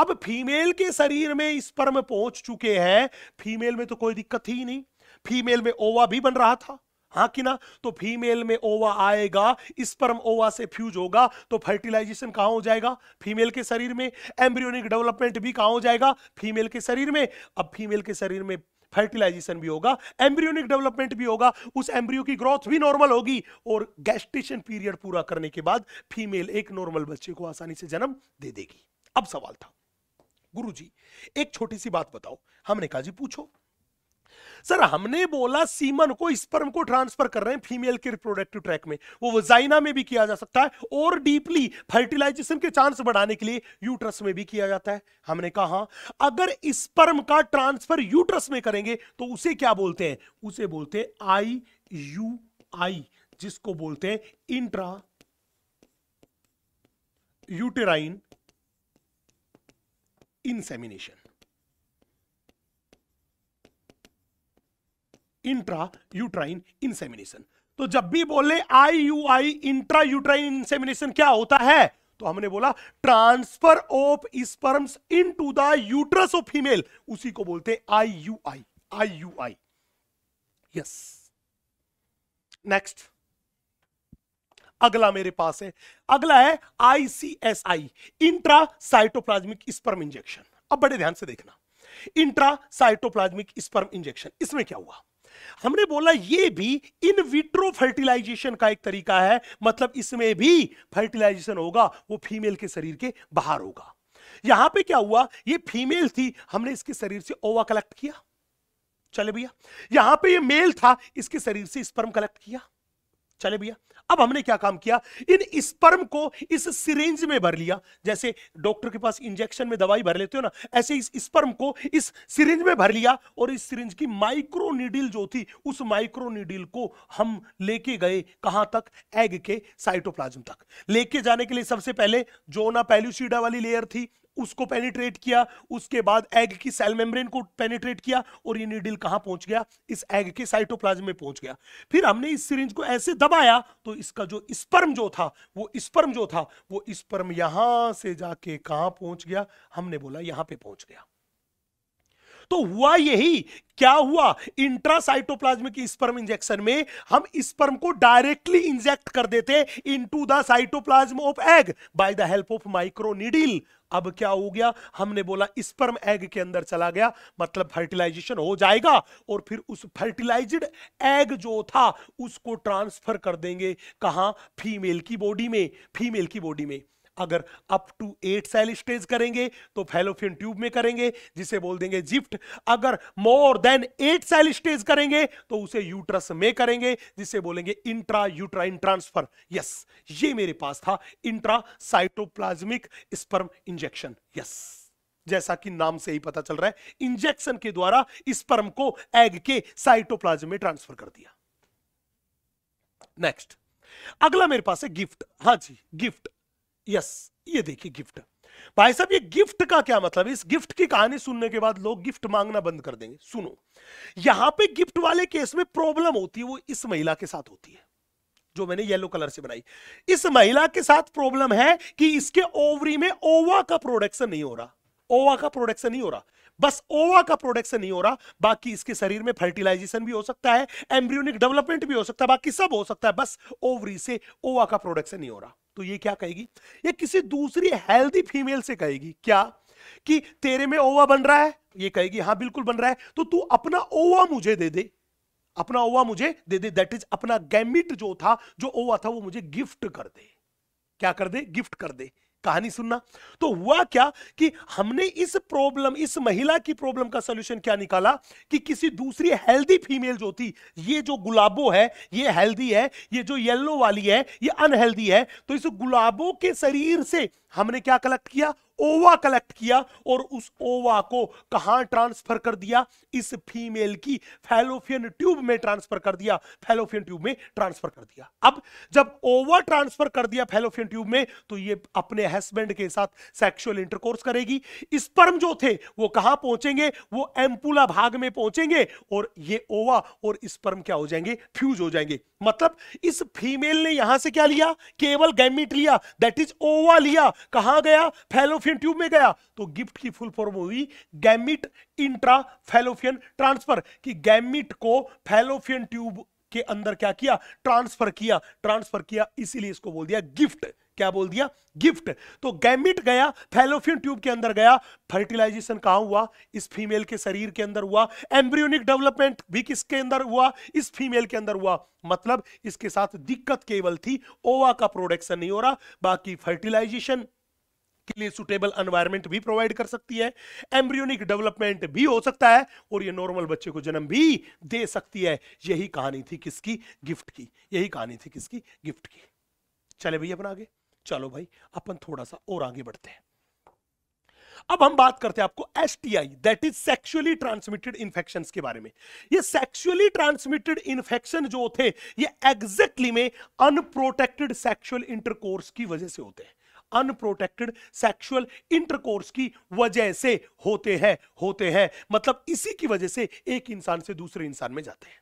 अब फीमेल के शरीर में स्पर्म पहुंच चुके हैं फीमेल में तो कोई दिक्कत ही नहीं फीमेल में ओवा भी बन रहा था हाँ कि ना तो फीमेल में ओवा आएगा स्पर्म ओवा से फ्यूज होगा तो फर्टिलाइजेशन कहाँ हो जाएगा फीमेल के शरीर में एम्ब्रियोनिक डेवलपमेंट भी कहाँ हो जाएगा फीमेल के शरीर में अब फीमेल के शरीर में फर्टिलाइजेशन भी होगा एम्ब्रियोनिक डेवलपमेंट भी होगा उस एम्ब्रियो की ग्रोथ भी नॉर्मल होगी और गैस्ट्रेशन पीरियड पूरा करने के बाद फीमेल एक नॉर्मल बच्चे को आसानी से जन्म दे देगी अब सवाल था गुरुजी एक छोटी सी बात बताओ हमने कहा जी पूछो सर हमने बोला सीमन को स्पर्म को ट्रांसफर कर रहे हैं फीमेल के रिप्रोडक्टिव ट्रैक में वो वजाइना में भी किया जा सकता है और डीपली फर्टिलाइजेशन के चांस बढ़ाने के लिए यूट्रस में भी किया जाता है हमने कहा हाँ, अगर स्पर्म का ट्रांसफर यूट्रस में करेंगे तो उसे क्या बोलते हैं उसे बोलते हैं आई यू आई जिसको बोलते हैं intra uterine insemination intra uterine insemination तो जब भी बोले I U I intra uterine insemination क्या होता है तो हमने बोला transfer of sperms into the uterus of female उसी को बोलते I U I I U I yes next अगला मेरे पास है अगला है ICSI intra cytoplasmic sperm injection अब बड़े ध्यान से देखना इंट्रा साइटोप्लाज्मिक स्पर्म इंजेक्शन इसमें क्या हुआ हमने बोला ये भी इन विट्रो फर्टिलाइजेशन का एक तरीका है मतलब इसमें भी फर्टिलाइजेशन होगा वो फीमेल के शरीर के बाहर होगा यहां पे क्या हुआ ये फीमेल थी हमने इसके शरीर से ओवा कलेक्ट किया चले भैया यहां पे ये मेल था इसके शरीर से स्पर्म कलेक्ट किया चले भैया अब हमने क्या काम किया इन स्पर्म को इस सिरेंज में भर लिया जैसे डॉक्टर के पास इंजेक्शन में दवाई भर लेते हो ना ऐसे इस स्पर्म को इस सिरेंज में भर लिया और इस सिरेंज की माइक्रो नीडिल जो थी उस माइक्रो नीडिल को हम लेके गए कहां तक एग के साइटोप्लाज्म तक लेके जाने के लिए सबसे पहले जो ना पेल्यूसीडा वाली लेयर थी उसको पेनिट्रेट किया उसके बाद एग की सेल मेम्ब्रेन को पेनिट्रेट किया और ये नीडल कहां पहुंच गया इस एग के साइटोप्लाज्म में पहुंच गया फिर हमने इस सिरिंज को ऐसे दबाया तो इसका जो स्पर्म जो था वो स्पर्म जो था वो स्पर्म यहां से जाके कहां पहुंच गया हमने बोला यहां पे पहुंच गया तो हुआ यही क्या हुआ इंट्रासाइटोप्लाज्मिक स्पर्म इंजेक्शन में हम स्पर्म को डायरेक्टली इंजेक्ट कर देते into the cytoplasm of egg by the help of microneedle अब क्या हो गया हमने बोला स्पर्म एग के अंदर चला गया मतलब फर्टिलाइजेशन हो जाएगा और फिर उस फर्टिलाइज्ड एग जो था उसको ट्रांसफर कर देंगे कहा फीमेल की बॉडी में फीमेल की बॉडी में अगर up to eight cell stage करेंगे तो फेलोफियन ट्यूब में करेंगे जिसे बोल देंगे जिफ्ट अगर more than eight cell stage करेंगे तो उसे यूट्रस में करेंगे जिसे बोलेंगे इंट्रा यूट्राइन ट्रांसफर यस ये मेरे पास था intra cytoplasmic sperm injection yes जैसा कि नाम से ही पता चल रहा है इंजेक्शन के द्वारा स्पर्म को एग के साइटोप्लाज्म में ट्रांसफर कर दिया नेक्स्ट अगला मेरे पास है गिफ्ट हाँ जी गिफ्ट यस ये देखिए गिफ्ट भाई साहब ये गिफ्ट का क्या मतलब है इस गिफ्ट की कहानी सुनने के बाद लोग गिफ्ट मांगना बंद कर देंगे सुनो यहां पे गिफ्ट वाले केस में प्रॉब्लम होती है वो इस महिला के साथ होती है जो मैंने येलो कलर से बनाई इस महिला के साथ प्रॉब्लम है कि इसके ओवरी में ओवा का प्रोडक्शन नहीं हो रहा ओवा का प्रोडक्शन नहीं हो रहा बस ओवा का प्रोडक्शन नहीं हो रहा बाकी इसके शरीर में फर्टिलाइजेशन भी हो सकता है एम्ब्रियोनिक डेवलपमेंट भी हो सकता है बाकी सब हो सकता है बस ओवरी से ओवा का प्रोडक्शन नहीं हो रहा तो ये क्या कहेगी ये किसी दूसरी हेल्दी फीमेल से कहेगी क्या कि तेरे में ओवा बन रहा है ये कहेगी हाँ बिल्कुल बन रहा है तो तू अपना ओवा मुझे दे दे अपना ओवा मुझे दे दे दैट इज अपना गैमिट जो था जो ओवा था वो मुझे गिफ्ट कर दे क्या कर दे गिफ्ट कर दे कहानी सुनना तो हुआ क्या कि हमने इस प्रॉब्लम इस महिला की प्रॉब्लम का सोल्यूशन क्या निकाला कि किसी दूसरी हेल्दी फीमेल जो थी ये जो गुलाबो है ये हेल्दी है ये जो येलो वाली है ये अनहेल्दी है तो इस गुलाबो के शरीर से हमने क्या कलेक्ट किया ओवा कलेक्ट किया और उस ओवा को कहा ट्रांसफर कर दिया इस फीमेल की फैलोफियन ट्यूब में ट्रांसफर कर दिया फैलोफियन ट्यूब में ट्रांसफर कर दिया अब जब ओवा ट्रांसफर कर दिया फैलोफियन ट्यूब में तो ये अपने हस्बैंड के साथ सेक्सुअल इंटरकोर्स करेगी स्पर्म जो थे वो कहां पहुंचेंगे वो एम्पूला भाग में पहुंचेंगे और ये ओवा और स्पर्म क्या हो जाएंगे फ्यूज हो जाएंगे मतलब इस फीमेल ने यहां से क्या लिया केवल गैमिट लिया दैट इज ओवा लिया कहा गया फेलोफियन ट्यूब में गया तो गिफ्ट की फुल फॉर्म हुई गैमिट इंट्रा फेलोफियन ट्रांसफर कि गैमिट को फेलोफियन ट्यूब के अंदर क्या किया ट्रांसफर किया ट्रांसफर किया इसीलिए इसको बोल दिया गिफ्ट क्या बोल दिया गिफ्ट तो गैमिट गया थैलोफियन ट्यूब के अंदर गया फर्टिलाइजेशन कहा हुआ इस फीमेल के शरीर के अंदर हुआ एम्ब्रियोनिक डेवलपमेंट भी किसके अंदर हुआ इस फीमेल के अंदर हुआ मतलब इसके साथ दिक्कत केवल थी ओवा का प्रोडक्शन नहीं हो रहा बाकी फर्टिलाइजेशन के लिए सुटेबल एनवायरमेंट भी प्रोवाइड कर सकती है एम्ब्रियोनिक डेवलपमेंट भी हो सकता है और ये नॉर्मल बच्चे को जन्म भी दे सकती है यही कहानी थी किसकी गिफ्ट की यही कहानी थी किसकी गिफ्ट की चले भैया अपना आगे चलो भाई अपन थोड़ा सा और आगे बढ़ते हैं अब हम बात करते हैं आपको S T I that is sexually transmitted infection के बारे में ये सेक्सुअली ट्रांसमिटेड इंफेक्शन जो होते ये एग्जैक्टली में अनप्रोटेक्टेड सेक्सुअल इंटरकोर्स की वजह से होते हैं अनप्रोटेक्टेड सेक्सुअल इंटरकोर्स की वजह से होते हैं होते हैं मतलब इसी की वजह से एक इंसान से दूसरे इंसान में जाते हैं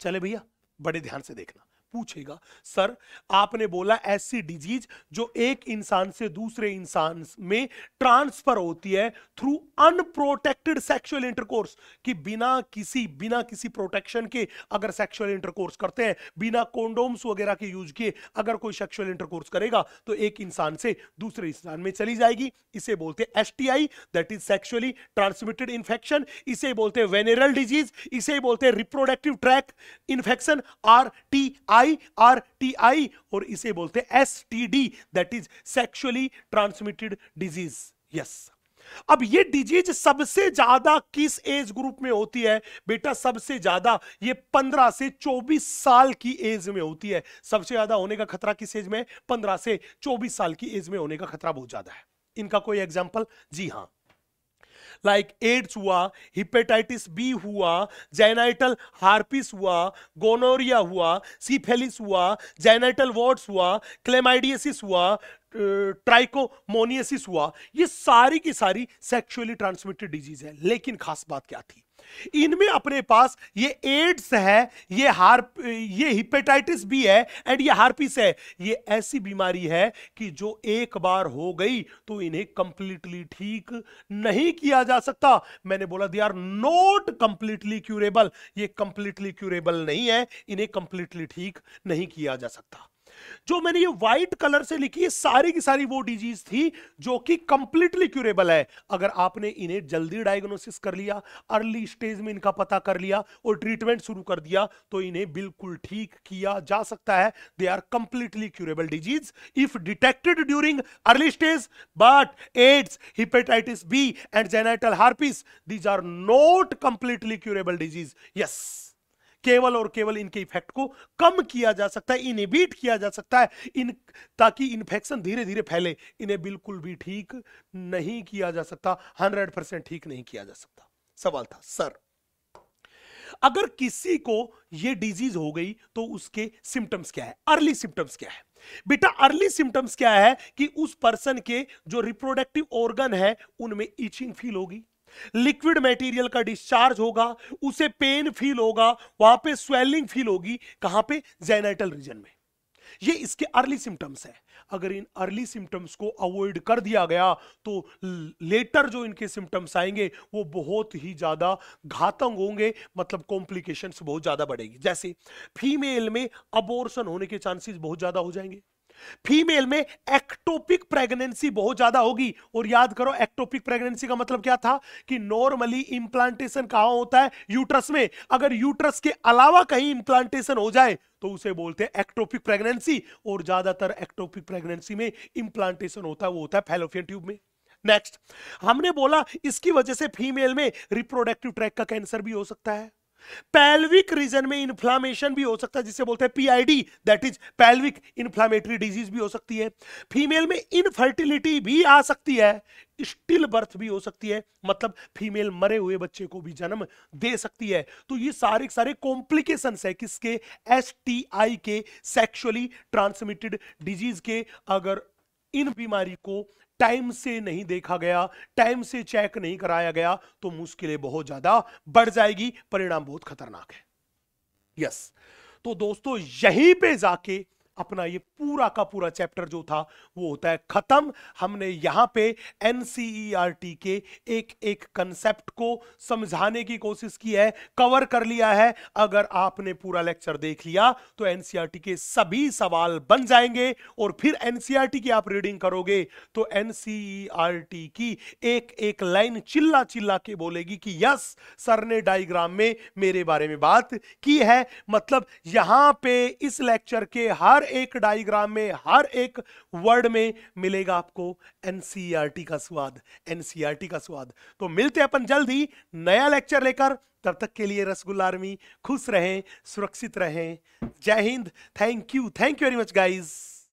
चले भैया बड़े ध्यान से देखना पूछेगा सर आपने बोला ऐसी डिजीज जो एक इंसान से दूसरे इंसान में ट्रांसफर होती है थ्रू अनप्रोटेक्टेड सेक्सुअल इंटरकोर्स कि बिना किसी बिना किसी प्रोटेक्शन के अगर सेक्सुअल इंटरकोर्स करते हैं बिना कोंडोम्स वगैरह के यूज किए अगर कोई सेक्सुअल इंटरकोर्स करेगा तो एक इंसान से दूसरे इंसान में चली जाएगी इसे बोलते हैं STI that is sexually transmitted infection इसे बोलते हैं वेनेरल डिजीज इसे बोलते हैं reproductive tract infection R T I I R T I और इसे बोलते हैं S T D that is sexually transmitted disease yes अब ये डिजीज सबसे ज्यादा किस एज ग्रुप में होती है बेटा सबसे ज्यादा ये 15 से 24 साल की एज में होती है सबसे ज्यादा होने का खतरा किस एज में 15 से 24 साल की एज में होने का खतरा बहुत ज्यादा है इनका कोई एग्जाम्पल जी हाँ लाइक एड्स हुआ हिपेटाइटिस बी हुआ जेनाइटल हार्पिस हुआ गोनोरिया हुआ सीफेलिस हुआ जेनाइटल वॉर्ड्स हुआ क्लेमाइडियसिस हुआ ट्राइकोमोनियसिस हुआ ये सारी की सारी सेक्सुअली ट्रांसमिटेड डिजीज है लेकिन खास बात क्या थी इनमें अपने पास ये एड्स है ये हार ये हिपेटाइटिस भी है एंड ये हार्पिस है ये ऐसी बीमारी है कि जो एक बार हो गई तो इन्हें कंप्लीटली ठीक नहीं किया जा सकता मैंने बोला they are not completely curable ये कंप्लीटली क्यूरेबल नहीं है इन्हें कंप्लीटली ठीक नहीं किया जा सकता जो मैंने ये व्हाइट कलर से लिखी है सारी की सारी वो डिजीज थी जो कि कंप्लीटली क्यूरेबल है अगर आपने इन्हें जल्दी डायग्नोसिस कर लिया अर्ली स्टेज में इनका पता कर लिया और ट्रीटमेंट शुरू कर दिया तो इन्हें बिल्कुल ठीक किया जा सकता है they are completely curable disease if detected during early stage but AIDS hepatitis B and genital herpes these are not completely curable disease yes केवल और केवल इनके इफेक्ट को कम किया जा सकता है इनहिबिट किया जा सकता है इन ताकि इन्फेक्शन धीरे धीरे फैले इन्हें बिल्कुल भी ठीक नहीं किया जा सकता हंड्रेड परसेंट ठीक नहीं किया जा सकता सवाल था सर अगर किसी को ये डिजीज हो गई तो उसके सिम्टम्स क्या है अर्ली सिम्टम्स क्या है बेटा अर्ली सिम्टम्स क्या है कि उस पर्सन के जो रिप्रोडक्टिव ऑर्गन है उनमें इचिंग फील होगी लिक्विड मटेरियल का डिस्चार्ज होगा उसे पेन फील होगा वहां पे स्वेलिंग फील होगी कहां पे जेनाइटल रीजन में ये इसके अर्ली सिम्टम्स है अगर इन अर्ली सिम्टम्स को अवॉइड कर दिया गया तो लेटर जो इनके सिम्टम्स आएंगे वो बहुत ही ज़्यादा घातक होंगे मतलब कॉम्प्लिकेशंस बहुत ज़्यादा बढ़ेगी जैसे फीमेल में अबोर्शन होने के चांसेस बहुत ज़्यादा हो जाएंगे फीमेल में एक्टोपिक प्रेगनेंसी बहुत ज्यादा होगी और याद करो एक्टोपिक प्रेगनेंसी का मतलब क्या था कि नॉर्मली इंप्लांटेशन कहा होता है यूट्रस में अगर यूट्रस के अलावा कहीं इंप्लांटेशन हो जाए तो उसे बोलते हैं एक्टोपिक प्रेगनेंसी और ज्यादातर एक्टोपिक प्रेगनेंसी में इंप्लांटेशन होता है वो होता है फेलोफियन ट्यूब में नेक्स्ट हमने बोला इसकी वजह से फीमेल में रिप्रोडक्टिव ट्रैक का कैंसर भी हो सकता है पैल्विक रीजन में इन्फ्लामेशन भी हो सकता है जिसे बोलते हैं PID that is pelvic inflammatory disease भी हो सकती है फीमेल में इनफर्टिलिटी भी आ सकती है स्टिल बर्थ भी हो सकती है मतलब फीमेल मरे हुए बच्चे को भी जन्म दे सकती है तो ये सारे सारे कॉम्प्लिकेशन है किसके एस के सेक्सुअली ट्रांसमिटेड डिजीज के अगर इन बीमारी को टाइम से नहीं देखा गया टाइम से चेक नहीं कराया गया तो मुश्किलें बहुत ज्यादा बढ़ जाएगी परिणाम बहुत खतरनाक है यस तो दोस्तों यहीं पे जाके अपना ये पूरा का पूरा चैप्टर जो था वो होता है खत्म हमने यहां पे एनसीईआरटी e के एक एक कंसेप्ट को समझाने की कोशिश की है कवर कर लिया है अगर आपने पूरा लेक्चर देख लिया तो एनसीईआरटी e के सभी सवाल बन जाएंगे और फिर एनसीईआरटी e की आप रीडिंग करोगे तो एनसीईआरटी की एक एक लाइन चिल्ला चिल्ला के बोलेगी कि यस सर ने डायग्राम में मेरे बारे में बात की है मतलब यहां पर इस लेक्चर के हर हर एक डायग्राम में हर एक वर्ड में मिलेगा आपको एनसीईआरटी e का स्वाद एनसीईआरटी e का स्वाद तो मिलते हैं अपन जल्द ही नया लेक्चर लेकर तब तक के लिए रसगुल्ला आर्मी खुश रहें सुरक्षित रहें जय हिंद thank you thank you very much guys